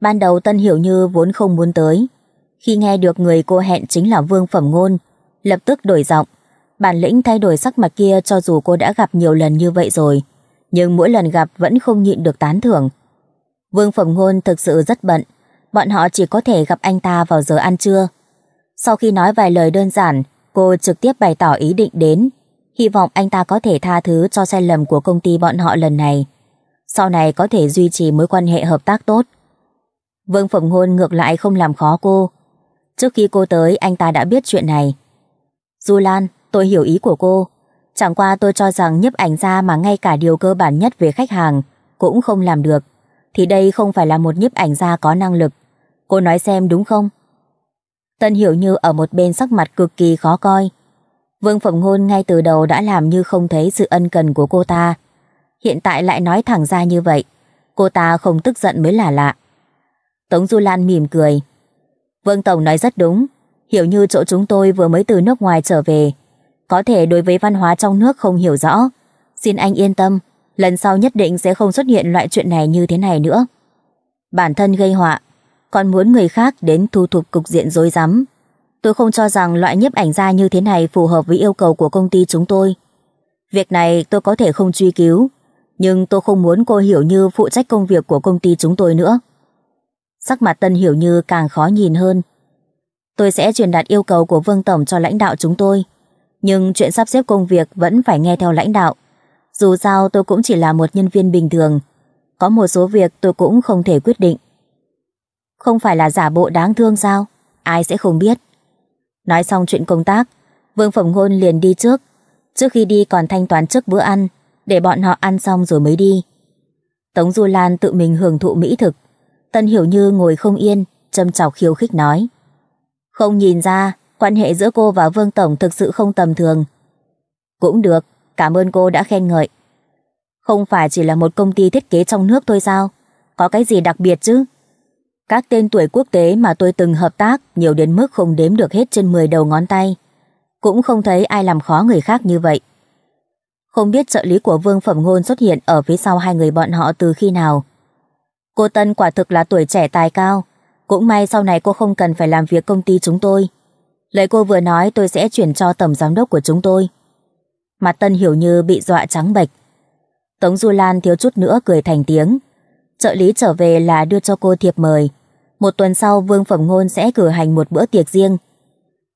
Ban đầu Tân Hiểu Như vốn không muốn tới. Khi nghe được người cô hẹn chính là Vương Phẩm Ngôn, lập tức đổi giọng. Bản lĩnh thay đổi sắc mặt kia cho dù cô đã gặp nhiều lần như vậy rồi, nhưng mỗi lần gặp vẫn không nhịn được tán thưởng. Vương Phẩm Ngôn thực sự rất bận, bọn họ chỉ có thể gặp anh ta vào giờ ăn trưa. Sau khi nói vài lời đơn giản, cô trực tiếp bày tỏ ý định đến, hy vọng anh ta có thể tha thứ cho sai lầm của công ty bọn họ lần này. Sau này có thể duy trì mối quan hệ hợp tác tốt. Vương Phẩm Hôn ngược lại không làm khó cô. Trước khi cô tới, anh ta đã biết chuyện này. Du Lan, tôi hiểu ý của cô. Chẳng qua tôi cho rằng nhấp ảnh ra mà ngay cả điều cơ bản nhất về khách hàng cũng không làm được. Thì đây không phải là một nhiếp ảnh gia có năng lực. Cô nói xem đúng không? Tân Hiểu Như ở một bên sắc mặt cực kỳ khó coi. Vương Phẩm Ngôn ngay từ đầu đã làm như không thấy sự ân cần của cô ta. Hiện tại lại nói thẳng ra như vậy. Cô ta không tức giận mới là lạ. Tống Du Lan mỉm cười. Vương Tổng nói rất đúng. Hiểu như chỗ chúng tôi vừa mới từ nước ngoài trở về. Có thể đối với văn hóa trong nước không hiểu rõ. Xin anh yên tâm. Lần sau nhất định sẽ không xuất hiện loại chuyện này như thế này nữa. Bản thân gây họa còn muốn người khác đến thu thục cục diện dối rắm. Tôi không cho rằng loại nhiếp ảnh gia như thế này phù hợp với yêu cầu của công ty chúng tôi. Việc này tôi có thể không truy cứu, nhưng tôi không muốn cô Hiểu Như phụ trách công việc của công ty chúng tôi nữa. Sắc mặt Tân Hiểu Như càng khó nhìn hơn. Tôi sẽ truyền đạt yêu cầu của Vương Tổng cho lãnh đạo chúng tôi, nhưng chuyện sắp xếp công việc vẫn phải nghe theo lãnh đạo. Dù sao tôi cũng chỉ là một nhân viên bình thường, có một số việc tôi cũng không thể quyết định. Không phải là giả bộ đáng thương sao Ai sẽ không biết Nói xong chuyện công tác Vương Phẩm Ngôn liền đi trước Trước khi đi còn thanh toán trước bữa ăn Để bọn họ ăn xong rồi mới đi Tống Du Lan tự mình hưởng thụ mỹ thực Tân Hiểu Như ngồi không yên Châm chọc khiêu khích nói Không nhìn ra Quan hệ giữa cô và Vương Tổng thực sự không tầm thường Cũng được Cảm ơn cô đã khen ngợi Không phải chỉ là một công ty thiết kế trong nước thôi sao Có cái gì đặc biệt chứ các tên tuổi quốc tế mà tôi từng hợp tác nhiều đến mức không đếm được hết trên 10 đầu ngón tay. Cũng không thấy ai làm khó người khác như vậy. Không biết trợ lý của Vương Phẩm Ngôn xuất hiện ở phía sau hai người bọn họ từ khi nào. Cô Tân quả thực là tuổi trẻ tài cao. Cũng may sau này cô không cần phải làm việc công ty chúng tôi. Lời cô vừa nói tôi sẽ chuyển cho tổng giám đốc của chúng tôi. Mặt Tân hiểu như bị dọa trắng bệch. Tống Du Lan thiếu chút nữa cười thành tiếng. Trợ lý trở về là đưa cho cô thiệp mời một tuần sau Vương Phẩm Ngôn sẽ cử hành một bữa tiệc riêng.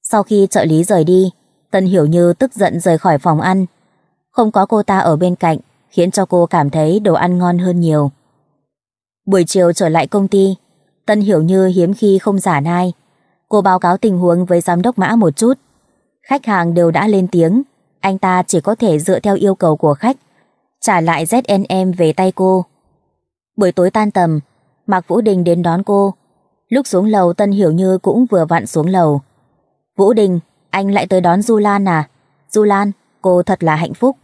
Sau khi trợ lý rời đi, Tân Hiểu Như tức giận rời khỏi phòng ăn. Không có cô ta ở bên cạnh, khiến cho cô cảm thấy đồ ăn ngon hơn nhiều. Buổi chiều trở lại công ty, Tân Hiểu Như hiếm khi không giả nai. Cô báo cáo tình huống với giám đốc mã một chút. Khách hàng đều đã lên tiếng, anh ta chỉ có thể dựa theo yêu cầu của khách, trả lại ZNM về tay cô. Buổi tối tan tầm, Mạc Vũ Đình đến đón cô, Lúc xuống lầu Tân Hiểu Như cũng vừa vặn xuống lầu. Vũ Đình, anh lại tới đón Du Lan à? Du Lan, cô thật là hạnh phúc.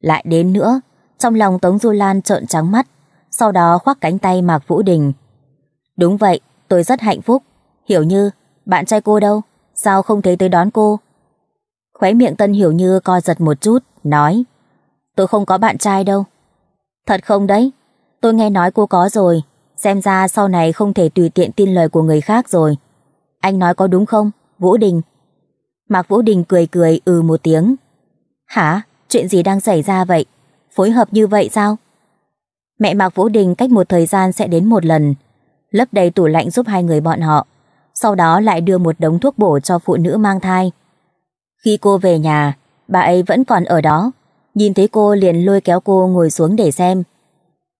Lại đến nữa, trong lòng Tống Du Lan trợn trắng mắt, sau đó khoác cánh tay mặc Vũ Đình. Đúng vậy, tôi rất hạnh phúc. Hiểu Như, bạn trai cô đâu? Sao không thấy tới đón cô? Khóe miệng Tân Hiểu Như co giật một chút, nói. Tôi không có bạn trai đâu. Thật không đấy, tôi nghe nói cô có rồi, Xem ra sau này không thể tùy tiện tin lời của người khác rồi. Anh nói có đúng không, Vũ Đình? Mạc Vũ Đình cười cười ừ một tiếng. Hả? Chuyện gì đang xảy ra vậy? Phối hợp như vậy sao? Mẹ Mạc Vũ Đình cách một thời gian sẽ đến một lần. Lấp đầy tủ lạnh giúp hai người bọn họ. Sau đó lại đưa một đống thuốc bổ cho phụ nữ mang thai. Khi cô về nhà, bà ấy vẫn còn ở đó. Nhìn thấy cô liền lôi kéo cô ngồi xuống để xem.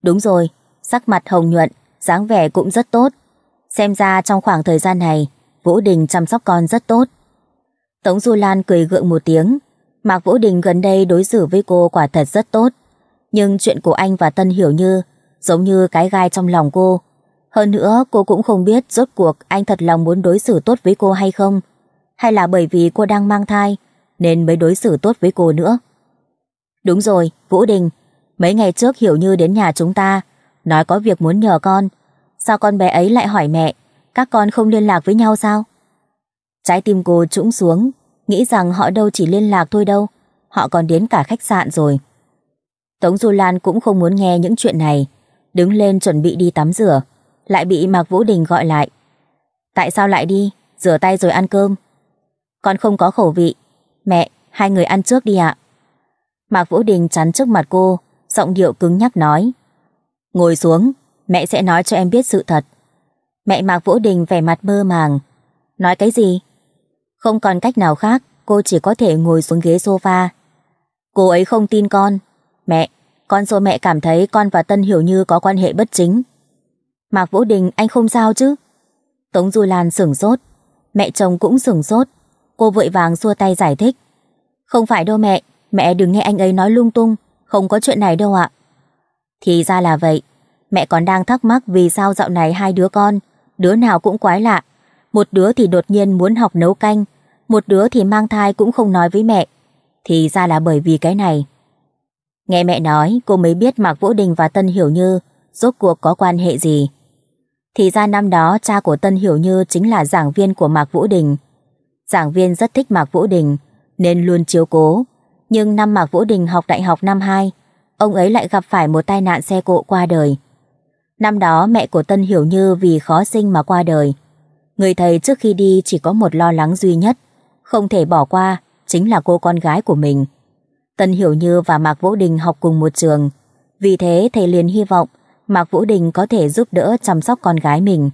Đúng rồi, sắc mặt hồng nhuận, dáng vẻ cũng rất tốt. Xem ra trong khoảng thời gian này, Vũ Đình chăm sóc con rất tốt. Tống Du Lan cười gượng một tiếng, Mạc Vũ Đình gần đây đối xử với cô quả thật rất tốt. Nhưng chuyện của anh và Tân Hiểu Như giống như cái gai trong lòng cô. Hơn nữa cô cũng không biết rốt cuộc anh thật lòng muốn đối xử tốt với cô hay không. Hay là bởi vì cô đang mang thai nên mới đối xử tốt với cô nữa. Đúng rồi, Vũ Đình, mấy ngày trước Hiểu Như đến nhà chúng ta nói có việc muốn nhờ con. Sao con bé ấy lại hỏi mẹ, các con không liên lạc với nhau sao? Trái tim cô trũng xuống, nghĩ rằng họ đâu chỉ liên lạc thôi đâu, họ còn đến cả khách sạn rồi. Tống Du Lan cũng không muốn nghe những chuyện này, đứng lên chuẩn bị đi tắm rửa, lại bị Mạc Vũ Đình gọi lại. Tại sao lại đi, rửa tay rồi ăn cơm? Con không có khẩu vị, mẹ, hai người ăn trước đi ạ. Mạc Vũ Đình chắn trước mặt cô, giọng điệu cứng nhắc nói. Ngồi xuống, mẹ sẽ nói cho em biết sự thật. Mẹ Mạc Vũ Đình vẻ mặt mơ màng. Nói cái gì? Không còn cách nào khác, cô chỉ có thể ngồi xuống ghế sofa. Cô ấy không tin con. Mẹ, con rồi mẹ cảm thấy con và Tân Hiểu Như có quan hệ bất chính. Mạc Vũ Đình anh không sao chứ? Tống Du Lan sửng sốt. Mẹ chồng cũng sửng sốt. Cô vội vàng xua tay giải thích. Không phải đâu mẹ, mẹ đừng nghe anh ấy nói lung tung, không có chuyện này đâu ạ. Thì ra là vậy. Mẹ còn đang thắc mắc vì sao dạo này hai đứa con, đứa nào cũng quái lạ. Một đứa thì đột nhiên muốn học nấu canh, một đứa thì mang thai cũng không nói với mẹ. Thì ra là bởi vì cái này. Nghe mẹ nói, cô mới biết Mạc Vũ Đình và Tân Hiểu Như rốt cuộc có quan hệ gì. Thì ra năm đó cha của Tân Hiểu Như chính là giảng viên của Mạc Vũ Đình. Giảng viên rất thích Mạc Vũ Đình nên luôn chiếu cố. Nhưng năm Mạc Vũ Đình học đại học năm 2 ông ấy lại gặp phải một tai nạn xe cộ qua đời. Năm đó mẹ của Tân Hiểu Như vì khó sinh mà qua đời. Người thầy trước khi đi chỉ có một lo lắng duy nhất, không thể bỏ qua, chính là cô con gái của mình. Tân Hiểu Như và Mạc Vũ Đình học cùng một trường, vì thế thầy liền hy vọng Mạc Vũ Đình có thể giúp đỡ chăm sóc con gái mình.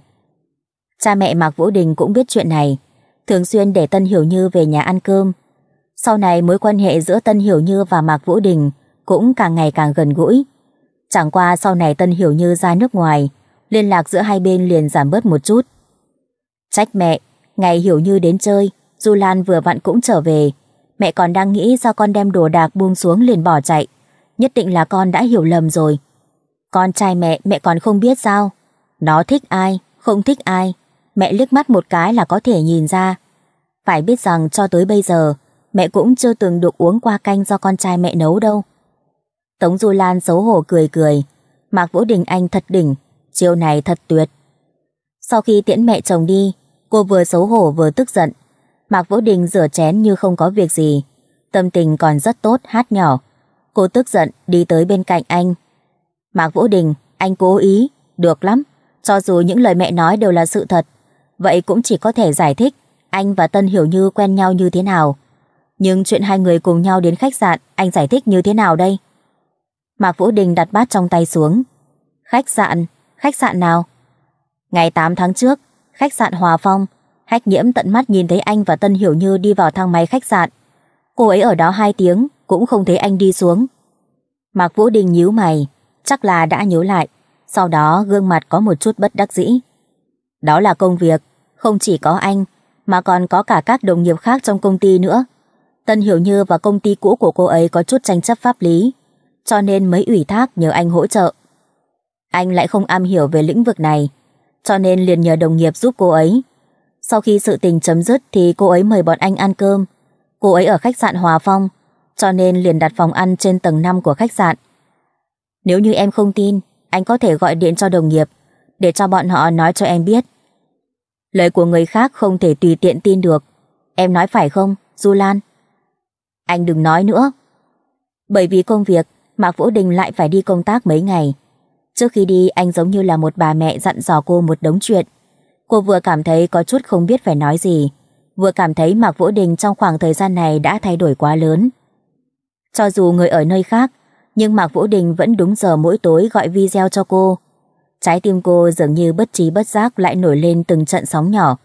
Cha mẹ Mạc Vũ Đình cũng biết chuyện này, thường xuyên để Tân Hiểu Như về nhà ăn cơm. Sau này mối quan hệ giữa Tân Hiểu Như và Mạc Vũ Đình cũng càng ngày càng gần gũi. Chẳng qua sau này Tân Hiểu Như ra nước ngoài, liên lạc giữa hai bên liền giảm bớt một chút. Trách mẹ, ngày Hiểu Như đến chơi, Du Lan vừa vặn cũng trở về. Mẹ còn đang nghĩ do con đem đồ đạc buông xuống liền bỏ chạy. Nhất định là con đã hiểu lầm rồi. Con trai mẹ, mẹ còn không biết sao. Nó thích ai, không thích ai. Mẹ liếc mắt một cái là có thể nhìn ra. Phải biết rằng cho tới bây giờ, mẹ cũng chưa từng được uống qua canh do con trai mẹ nấu đâu. Tống Du Lan xấu hổ cười cười. Mạc Vũ Đình Anh thật đỉnh, chiêu này thật tuyệt. Sau khi tiễn mẹ chồng đi, cô vừa xấu hổ vừa tức giận. Mạc Vũ Đình rửa chén như không có việc gì. Tâm tình còn rất tốt hát nhỏ. Cô tức giận đi tới bên cạnh anh. Mạc Vũ Đình, anh cố ý, được lắm. Cho dù những lời mẹ nói đều là sự thật, vậy cũng chỉ có thể giải thích anh và Tân Hiểu Như quen nhau như thế nào. Nhưng chuyện hai người cùng nhau đến khách sạn, anh giải thích như thế nào đây? Mạc Vũ Đình đặt bát trong tay xuống. Khách sạn, khách sạn nào? Ngày 8 tháng trước, khách sạn Hòa Phong, Hách nhiễm tận mắt nhìn thấy anh và Tân Hiểu Như đi vào thang máy khách sạn. Cô ấy ở đó 2 tiếng, cũng không thấy anh đi xuống. Mạc Vũ Đình nhíu mày, chắc là đã nhớ lại. Sau đó gương mặt có một chút bất đắc dĩ. Đó là công việc, không chỉ có anh, mà còn có cả các đồng nghiệp khác trong công ty nữa. Tân Hiểu Như và công ty cũ của cô ấy có chút tranh chấp pháp lý, cho nên mới ủy thác nhờ anh hỗ trợ. Anh lại không am hiểu về lĩnh vực này, cho nên liền nhờ đồng nghiệp giúp cô ấy. Sau khi sự tình chấm dứt thì cô ấy mời bọn anh ăn cơm. Cô ấy ở khách sạn Hòa Phong, cho nên liền đặt phòng ăn trên tầng 5 của khách sạn. Nếu như em không tin, anh có thể gọi điện cho đồng nghiệp để cho bọn họ nói cho em biết. Lời của người khác không thể tùy tiện tin được. Em nói phải không, Du Lan? Anh đừng nói nữa. Bởi vì công việc, Mạc Vũ Đình lại phải đi công tác mấy ngày. Trước khi đi, anh giống như là một bà mẹ dặn dò cô một đống chuyện. Cô vừa cảm thấy có chút không biết phải nói gì, vừa cảm thấy Mạc Vũ Đình trong khoảng thời gian này đã thay đổi quá lớn. Cho dù người ở nơi khác, nhưng Mạc Vũ Đình vẫn đúng giờ mỗi tối gọi video cho cô. Trái tim cô dường như bất trí bất giác lại nổi lên từng trận sóng nhỏ.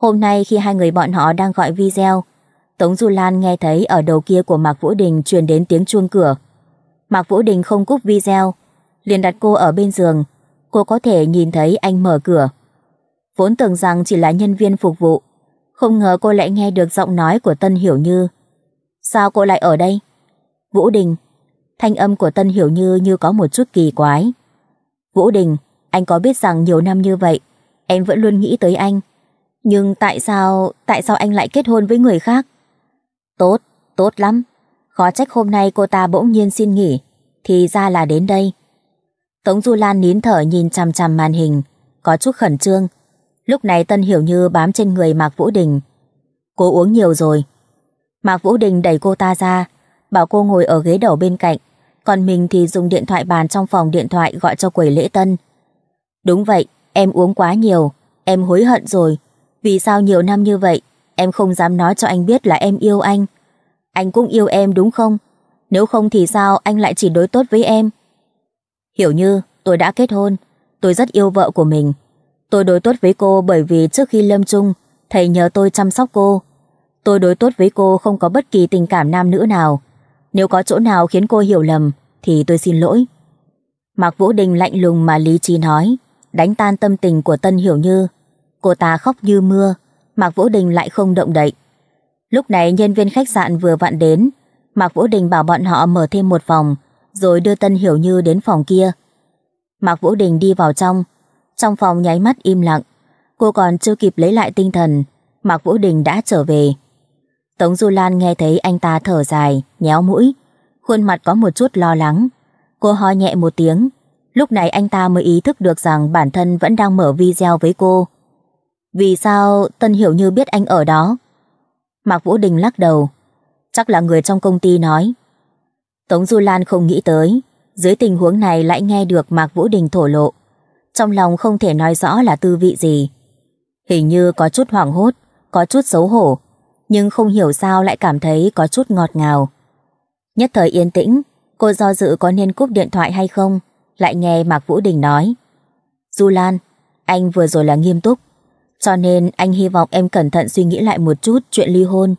Hôm nay khi hai người bọn họ đang gọi video, Tống Du Lan nghe thấy ở đầu kia của Mạc Vũ Đình truyền đến tiếng chuông cửa. Mạc Vũ Đình không cúp video, liền đặt cô ở bên giường. Cô có thể nhìn thấy anh mở cửa. Vốn tưởng rằng chỉ là nhân viên phục vụ, không ngờ cô lại nghe được giọng nói của Tân Hiểu Như. Sao cô lại ở đây? Vũ Đình. Thanh âm của Tân Hiểu Như như có một chút kỳ quái. Vũ Đình, anh có biết rằng nhiều năm như vậy, em vẫn luôn nghĩ tới anh. Nhưng tại sao, tại sao anh lại kết hôn với người khác? Tốt, tốt lắm. Khó trách hôm nay cô ta bỗng nhiên xin nghỉ Thì ra là đến đây Tống Du Lan nín thở nhìn chằm chằm màn hình Có chút khẩn trương Lúc này Tân Hiểu Như bám trên người Mạc Vũ Đình Cô uống nhiều rồi Mạc Vũ Đình đẩy cô ta ra Bảo cô ngồi ở ghế đầu bên cạnh Còn mình thì dùng điện thoại bàn trong phòng điện thoại Gọi cho quầy lễ tân Đúng vậy, em uống quá nhiều Em hối hận rồi Vì sao nhiều năm như vậy Em không dám nói cho anh biết là em yêu anh anh cũng yêu em đúng không? Nếu không thì sao anh lại chỉ đối tốt với em? Hiểu như tôi đã kết hôn, tôi rất yêu vợ của mình. Tôi đối tốt với cô bởi vì trước khi lâm chung, thầy nhờ tôi chăm sóc cô. Tôi đối tốt với cô không có bất kỳ tình cảm nam nữ nào. Nếu có chỗ nào khiến cô hiểu lầm, thì tôi xin lỗi. Mạc Vũ Đình lạnh lùng mà lý trí nói, đánh tan tâm tình của Tân Hiểu Như. Cô ta khóc như mưa, Mạc Vũ Đình lại không động đậy. Lúc này nhân viên khách sạn vừa vặn đến, Mạc Vũ Đình bảo bọn họ mở thêm một phòng, rồi đưa Tân Hiểu Như đến phòng kia. Mạc Vũ Đình đi vào trong, trong phòng nháy mắt im lặng, cô còn chưa kịp lấy lại tinh thần, Mạc Vũ Đình đã trở về. Tống Du Lan nghe thấy anh ta thở dài, nhéo mũi, khuôn mặt có một chút lo lắng. Cô ho nhẹ một tiếng, lúc này anh ta mới ý thức được rằng bản thân vẫn đang mở video với cô. Vì sao Tân Hiểu Như biết anh ở đó? Mạc Vũ Đình lắc đầu. Chắc là người trong công ty nói. Tống Du Lan không nghĩ tới, dưới tình huống này lại nghe được Mạc Vũ Đình thổ lộ. Trong lòng không thể nói rõ là tư vị gì. Hình như có chút hoảng hốt, có chút xấu hổ, nhưng không hiểu sao lại cảm thấy có chút ngọt ngào. Nhất thời yên tĩnh, cô do dự có nên cúp điện thoại hay không, lại nghe Mạc Vũ Đình nói. Du Lan, anh vừa rồi là nghiêm túc, cho nên anh hy vọng em cẩn thận suy nghĩ lại một chút chuyện ly hôn.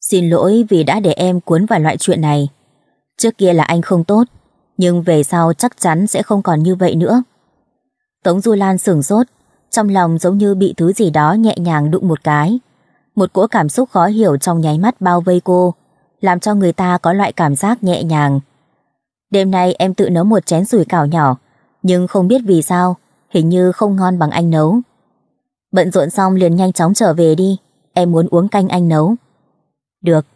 Xin lỗi vì đã để em cuốn vào loại chuyện này. Trước kia là anh không tốt, nhưng về sau chắc chắn sẽ không còn như vậy nữa. Tống Du Lan sửng sốt, trong lòng giống như bị thứ gì đó nhẹ nhàng đụng một cái. Một cỗ cảm xúc khó hiểu trong nháy mắt bao vây cô, làm cho người ta có loại cảm giác nhẹ nhàng. Đêm nay em tự nấu một chén sủi cảo nhỏ, nhưng không biết vì sao, hình như không ngon bằng anh nấu. Bận rộn xong liền nhanh chóng trở về đi Em muốn uống canh anh nấu Được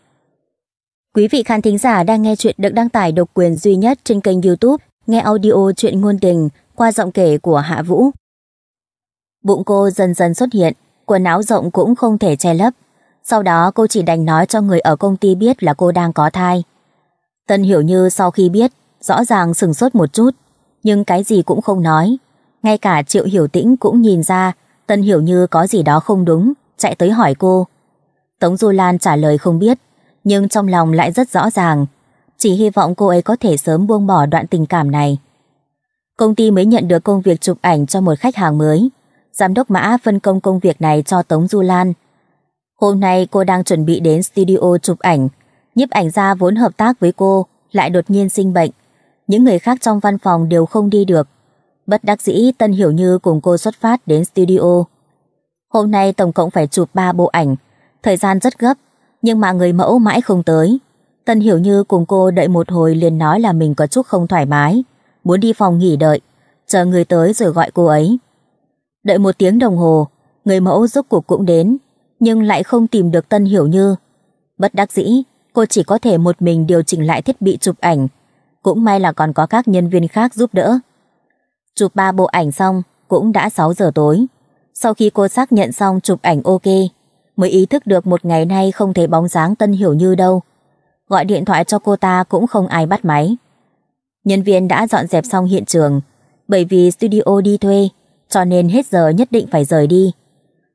Quý vị khán thính giả đang nghe chuyện được đăng tải độc quyền duy nhất trên kênh youtube Nghe audio chuyện ngôn tình qua giọng kể của Hạ Vũ Bụng cô dần dần xuất hiện Quần áo rộng cũng không thể che lấp Sau đó cô chỉ đành nói cho người ở công ty biết là cô đang có thai Tân Hiểu Như sau khi biết Rõ ràng sừng sốt một chút Nhưng cái gì cũng không nói Ngay cả Triệu Hiểu Tĩnh cũng nhìn ra Tân hiểu như có gì đó không đúng, chạy tới hỏi cô. Tống Du Lan trả lời không biết, nhưng trong lòng lại rất rõ ràng. Chỉ hy vọng cô ấy có thể sớm buông bỏ đoạn tình cảm này. Công ty mới nhận được công việc chụp ảnh cho một khách hàng mới. Giám đốc Mã phân công công việc này cho Tống Du Lan. Hôm nay cô đang chuẩn bị đến studio chụp ảnh. Nhiếp ảnh gia vốn hợp tác với cô, lại đột nhiên sinh bệnh. Những người khác trong văn phòng đều không đi được. Bất đắc dĩ Tân Hiểu Như cùng cô xuất phát đến studio. Hôm nay tổng cộng phải chụp 3 bộ ảnh, thời gian rất gấp, nhưng mà người mẫu mãi không tới. Tân Hiểu Như cùng cô đợi một hồi liền nói là mình có chút không thoải mái, muốn đi phòng nghỉ đợi, chờ người tới rồi gọi cô ấy. Đợi một tiếng đồng hồ, người mẫu giúp cuộc cũng đến, nhưng lại không tìm được Tân Hiểu Như. Bất đắc dĩ, cô chỉ có thể một mình điều chỉnh lại thiết bị chụp ảnh. Cũng may là còn có các nhân viên khác giúp đỡ. Chụp 3 bộ ảnh xong cũng đã 6 giờ tối. Sau khi cô xác nhận xong chụp ảnh ok, mới ý thức được một ngày nay không thấy bóng dáng Tân Hiểu Như đâu. Gọi điện thoại cho cô ta cũng không ai bắt máy. Nhân viên đã dọn dẹp xong hiện trường, bởi vì studio đi thuê, cho nên hết giờ nhất định phải rời đi.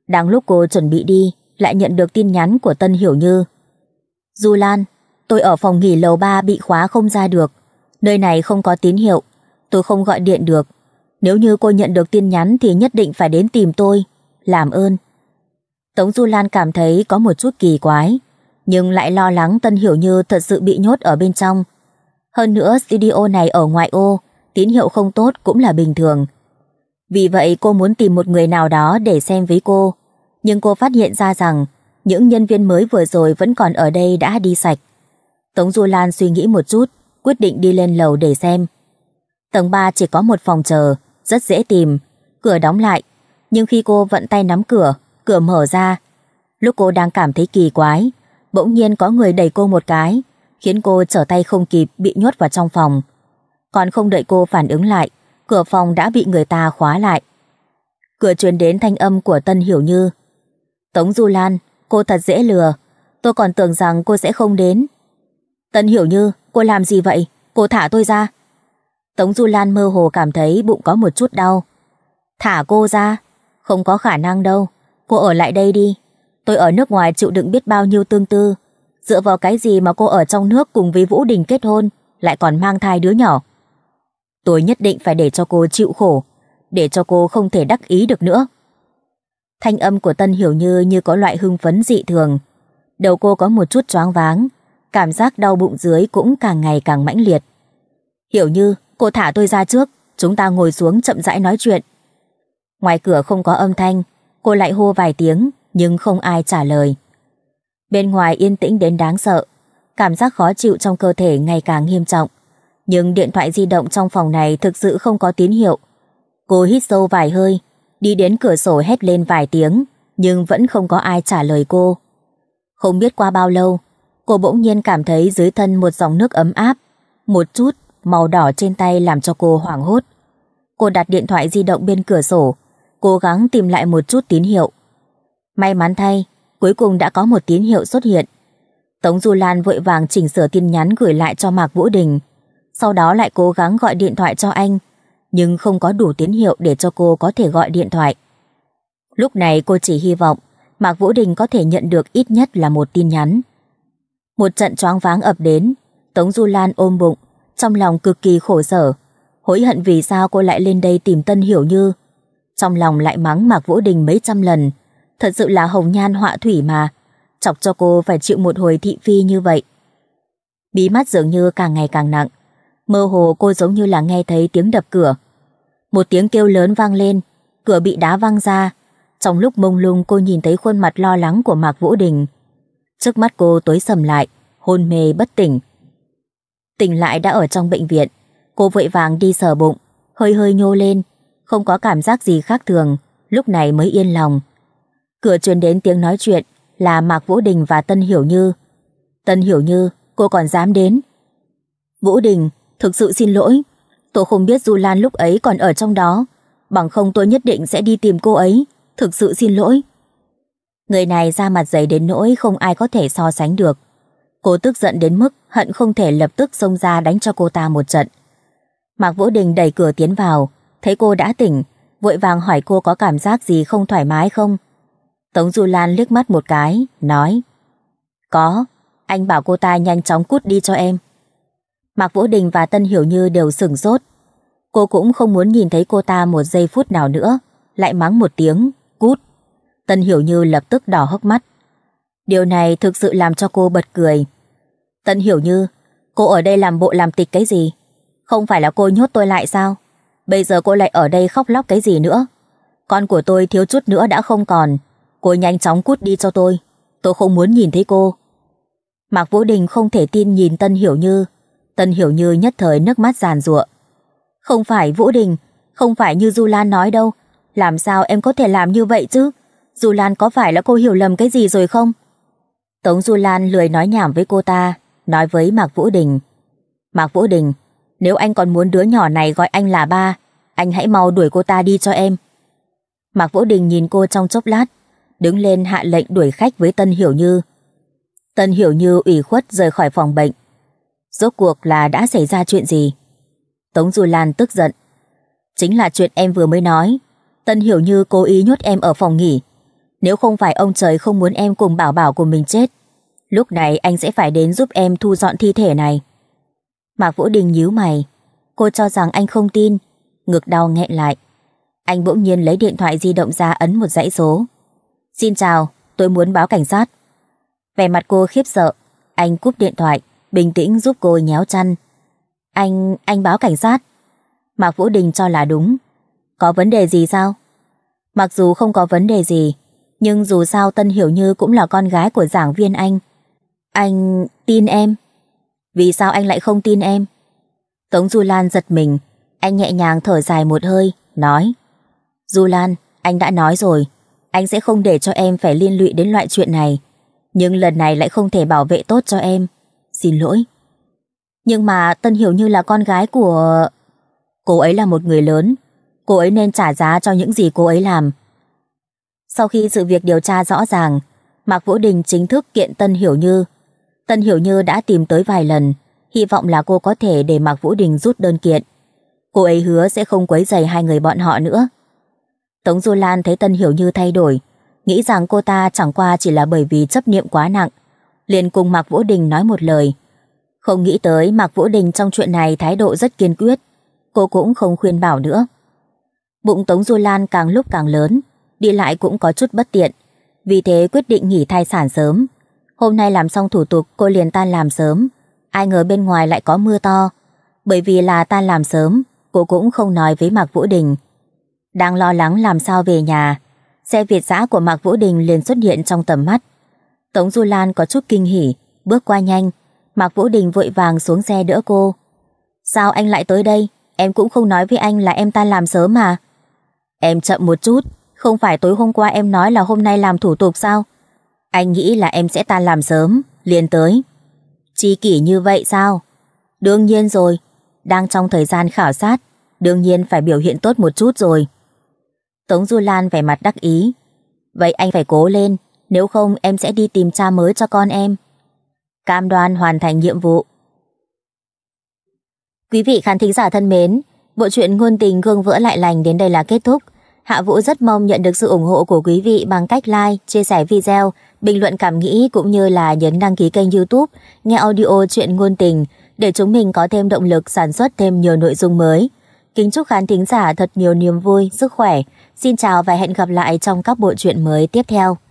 Đang lúc cô chuẩn bị đi, lại nhận được tin nhắn của Tân Hiểu Như. Du Lan, tôi ở phòng nghỉ lầu 3 bị khóa không ra được. Nơi này không có tín hiệu, tôi không gọi điện được nếu như cô nhận được tin nhắn thì nhất định phải đến tìm tôi. Làm ơn. Tống Du Lan cảm thấy có một chút kỳ quái, nhưng lại lo lắng Tân Hiểu Như thật sự bị nhốt ở bên trong. Hơn nữa studio này ở ngoại ô, tín hiệu không tốt cũng là bình thường. Vì vậy cô muốn tìm một người nào đó để xem với cô, nhưng cô phát hiện ra rằng những nhân viên mới vừa rồi vẫn còn ở đây đã đi sạch. Tống Du Lan suy nghĩ một chút, quyết định đi lên lầu để xem. Tầng 3 chỉ có một phòng chờ, rất dễ tìm. Cửa đóng lại, nhưng khi cô vận tay nắm cửa, cửa mở ra. Lúc cô đang cảm thấy kỳ quái, bỗng nhiên có người đẩy cô một cái, khiến cô trở tay không kịp bị nhốt vào trong phòng. Còn không đợi cô phản ứng lại, cửa phòng đã bị người ta khóa lại. Cửa truyền đến thanh âm của Tân Hiểu Như. Tống Du Lan, cô thật dễ lừa, tôi còn tưởng rằng cô sẽ không đến. Tân Hiểu Như, cô làm gì vậy? Cô thả tôi ra. Tống Du Lan mơ hồ cảm thấy bụng có một chút đau. Thả cô ra, không có khả năng đâu, cô ở lại đây đi. Tôi ở nước ngoài chịu đựng biết bao nhiêu tương tư. Dựa vào cái gì mà cô ở trong nước cùng với Vũ Đình kết hôn, lại còn mang thai đứa nhỏ. Tôi nhất định phải để cho cô chịu khổ, để cho cô không thể đắc ý được nữa. Thanh âm của Tân Hiểu Như như có loại hưng phấn dị thường. Đầu cô có một chút choáng váng, cảm giác đau bụng dưới cũng càng ngày càng mãnh liệt. Hiểu Như, Cô thả tôi ra trước, chúng ta ngồi xuống chậm rãi nói chuyện. Ngoài cửa không có âm thanh, cô lại hô vài tiếng, nhưng không ai trả lời. Bên ngoài yên tĩnh đến đáng sợ, cảm giác khó chịu trong cơ thể ngày càng nghiêm trọng. Nhưng điện thoại di động trong phòng này thực sự không có tín hiệu. Cô hít sâu vài hơi, đi đến cửa sổ hét lên vài tiếng, nhưng vẫn không có ai trả lời cô. Không biết qua bao lâu, cô bỗng nhiên cảm thấy dưới thân một dòng nước ấm áp. Một chút, màu đỏ trên tay làm cho cô hoảng hốt. Cô đặt điện thoại di động bên cửa sổ, cố gắng tìm lại một chút tín hiệu. May mắn thay, cuối cùng đã có một tín hiệu xuất hiện. Tống Du Lan vội vàng chỉnh sửa tin nhắn gửi lại cho Mạc Vũ Đình, sau đó lại cố gắng gọi điện thoại cho anh, nhưng không có đủ tín hiệu để cho cô có thể gọi điện thoại. Lúc này cô chỉ hy vọng Mạc Vũ Đình có thể nhận được ít nhất là một tin nhắn. Một trận choáng váng ập đến, Tống Du Lan ôm bụng, trong lòng cực kỳ khổ sở, hối hận vì sao cô lại lên đây tìm Tân Hiểu Như. Trong lòng lại mắng Mạc Vũ Đình mấy trăm lần, thật sự là hồng nhan họa thủy mà, chọc cho cô phải chịu một hồi thị phi như vậy. Bí mắt dường như càng ngày càng nặng, mơ hồ cô giống như là nghe thấy tiếng đập cửa. Một tiếng kêu lớn vang lên, cửa bị đá văng ra, trong lúc mông lung cô nhìn thấy khuôn mặt lo lắng của Mạc Vũ Đình. Trước mắt cô tối sầm lại, hôn mê bất tỉnh, tỉnh lại đã ở trong bệnh viện. Cô vội vàng đi sờ bụng, hơi hơi nhô lên, không có cảm giác gì khác thường, lúc này mới yên lòng. Cửa truyền đến tiếng nói chuyện là Mạc Vũ Đình và Tân Hiểu Như. Tân Hiểu Như, cô còn dám đến. Vũ Đình, thực sự xin lỗi. Tôi không biết Du Lan lúc ấy còn ở trong đó. Bằng không tôi nhất định sẽ đi tìm cô ấy. Thực sự xin lỗi. Người này ra mặt dày đến nỗi không ai có thể so sánh được. Cô tức giận đến mức hận không thể lập tức xông ra đánh cho cô ta một trận. Mạc Vũ Đình đẩy cửa tiến vào, thấy cô đã tỉnh, vội vàng hỏi cô có cảm giác gì không thoải mái không. Tống Du Lan liếc mắt một cái, nói Có, anh bảo cô ta nhanh chóng cút đi cho em. Mạc Vũ Đình và Tân Hiểu Như đều sửng sốt. Cô cũng không muốn nhìn thấy cô ta một giây phút nào nữa, lại mắng một tiếng, cút. Tân Hiểu Như lập tức đỏ hốc mắt. Điều này thực sự làm cho cô bật cười. Tận hiểu như, cô ở đây làm bộ làm tịch cái gì? Không phải là cô nhốt tôi lại sao? Bây giờ cô lại ở đây khóc lóc cái gì nữa? Con của tôi thiếu chút nữa đã không còn. Cô nhanh chóng cút đi cho tôi. Tôi không muốn nhìn thấy cô. Mạc Vũ Đình không thể tin nhìn Tân Hiểu Như. Tân Hiểu Như nhất thời nước mắt giàn ruộng. Không phải Vũ Đình, không phải như Du Lan nói đâu. Làm sao em có thể làm như vậy chứ? Du Lan có phải là cô hiểu lầm cái gì rồi không? Tống Du Lan lười nói nhảm với cô ta, nói với Mạc Vũ Đình. Mạc Vũ Đình, nếu anh còn muốn đứa nhỏ này gọi anh là ba, anh hãy mau đuổi cô ta đi cho em. Mạc Vũ Đình nhìn cô trong chốc lát, đứng lên hạ lệnh đuổi khách với Tân Hiểu Như. Tân Hiểu Như ủy khuất rời khỏi phòng bệnh. Rốt cuộc là đã xảy ra chuyện gì? Tống Du Lan tức giận. Chính là chuyện em vừa mới nói. Tân Hiểu Như cố ý nhốt em ở phòng nghỉ, nếu không phải ông trời không muốn em cùng bảo bảo của mình chết, lúc này anh sẽ phải đến giúp em thu dọn thi thể này. Mạc Vũ Đình nhíu mày, cô cho rằng anh không tin, ngực đau nghẹn lại. Anh bỗng nhiên lấy điện thoại di động ra ấn một dãy số. Xin chào, tôi muốn báo cảnh sát. Vẻ mặt cô khiếp sợ, anh cúp điện thoại, bình tĩnh giúp cô nhéo chăn. Anh, anh báo cảnh sát. Mạc Vũ Đình cho là đúng. Có vấn đề gì sao? Mặc dù không có vấn đề gì, nhưng dù sao Tân Hiểu Như cũng là con gái của giảng viên anh. Anh tin em. Vì sao anh lại không tin em? Tống Du Lan giật mình. Anh nhẹ nhàng thở dài một hơi, nói. Du Lan, anh đã nói rồi. Anh sẽ không để cho em phải liên lụy đến loại chuyện này. Nhưng lần này lại không thể bảo vệ tốt cho em. Xin lỗi. Nhưng mà Tân Hiểu Như là con gái của... Cô ấy là một người lớn. Cô ấy nên trả giá cho những gì cô ấy làm. Sau khi sự việc điều tra rõ ràng, Mạc Vũ Đình chính thức kiện Tân Hiểu Như. Tân Hiểu Như đã tìm tới vài lần, hy vọng là cô có thể để Mạc Vũ Đình rút đơn kiện. Cô ấy hứa sẽ không quấy rầy hai người bọn họ nữa. Tống Du Lan thấy Tân Hiểu Như thay đổi, nghĩ rằng cô ta chẳng qua chỉ là bởi vì chấp niệm quá nặng. liền cùng Mạc Vũ Đình nói một lời. Không nghĩ tới Mạc Vũ Đình trong chuyện này thái độ rất kiên quyết. Cô cũng không khuyên bảo nữa. Bụng Tống Du Lan càng lúc càng lớn, đi lại cũng có chút bất tiện. Vì thế quyết định nghỉ thai sản sớm. Hôm nay làm xong thủ tục cô liền tan làm sớm. Ai ngờ bên ngoài lại có mưa to. Bởi vì là tan làm sớm, cô cũng không nói với Mạc Vũ Đình. Đang lo lắng làm sao về nhà, xe Việt giã của Mạc Vũ Đình liền xuất hiện trong tầm mắt. Tống Du Lan có chút kinh hỉ, bước qua nhanh. Mạc Vũ Đình vội vàng xuống xe đỡ cô. Sao anh lại tới đây? Em cũng không nói với anh là em tan làm sớm mà. Em chậm một chút, không phải tối hôm qua em nói là hôm nay làm thủ tục sao? Anh nghĩ là em sẽ tan làm sớm, liền tới. Chi kỷ như vậy sao? Đương nhiên rồi, đang trong thời gian khảo sát, đương nhiên phải biểu hiện tốt một chút rồi. Tống Du Lan vẻ mặt đắc ý. Vậy anh phải cố lên, nếu không em sẽ đi tìm cha mới cho con em. Cam đoan hoàn thành nhiệm vụ. Quý vị khán thính giả thân mến, bộ truyện ngôn tình gương vỡ lại lành đến đây là kết thúc. Hạ Vũ rất mong nhận được sự ủng hộ của quý vị bằng cách like, chia sẻ video, bình luận cảm nghĩ cũng như là nhấn đăng ký kênh youtube, nghe audio chuyện ngôn tình để chúng mình có thêm động lực sản xuất thêm nhiều nội dung mới. Kính chúc khán thính giả thật nhiều niềm vui, sức khỏe. Xin chào và hẹn gặp lại trong các bộ truyện mới tiếp theo.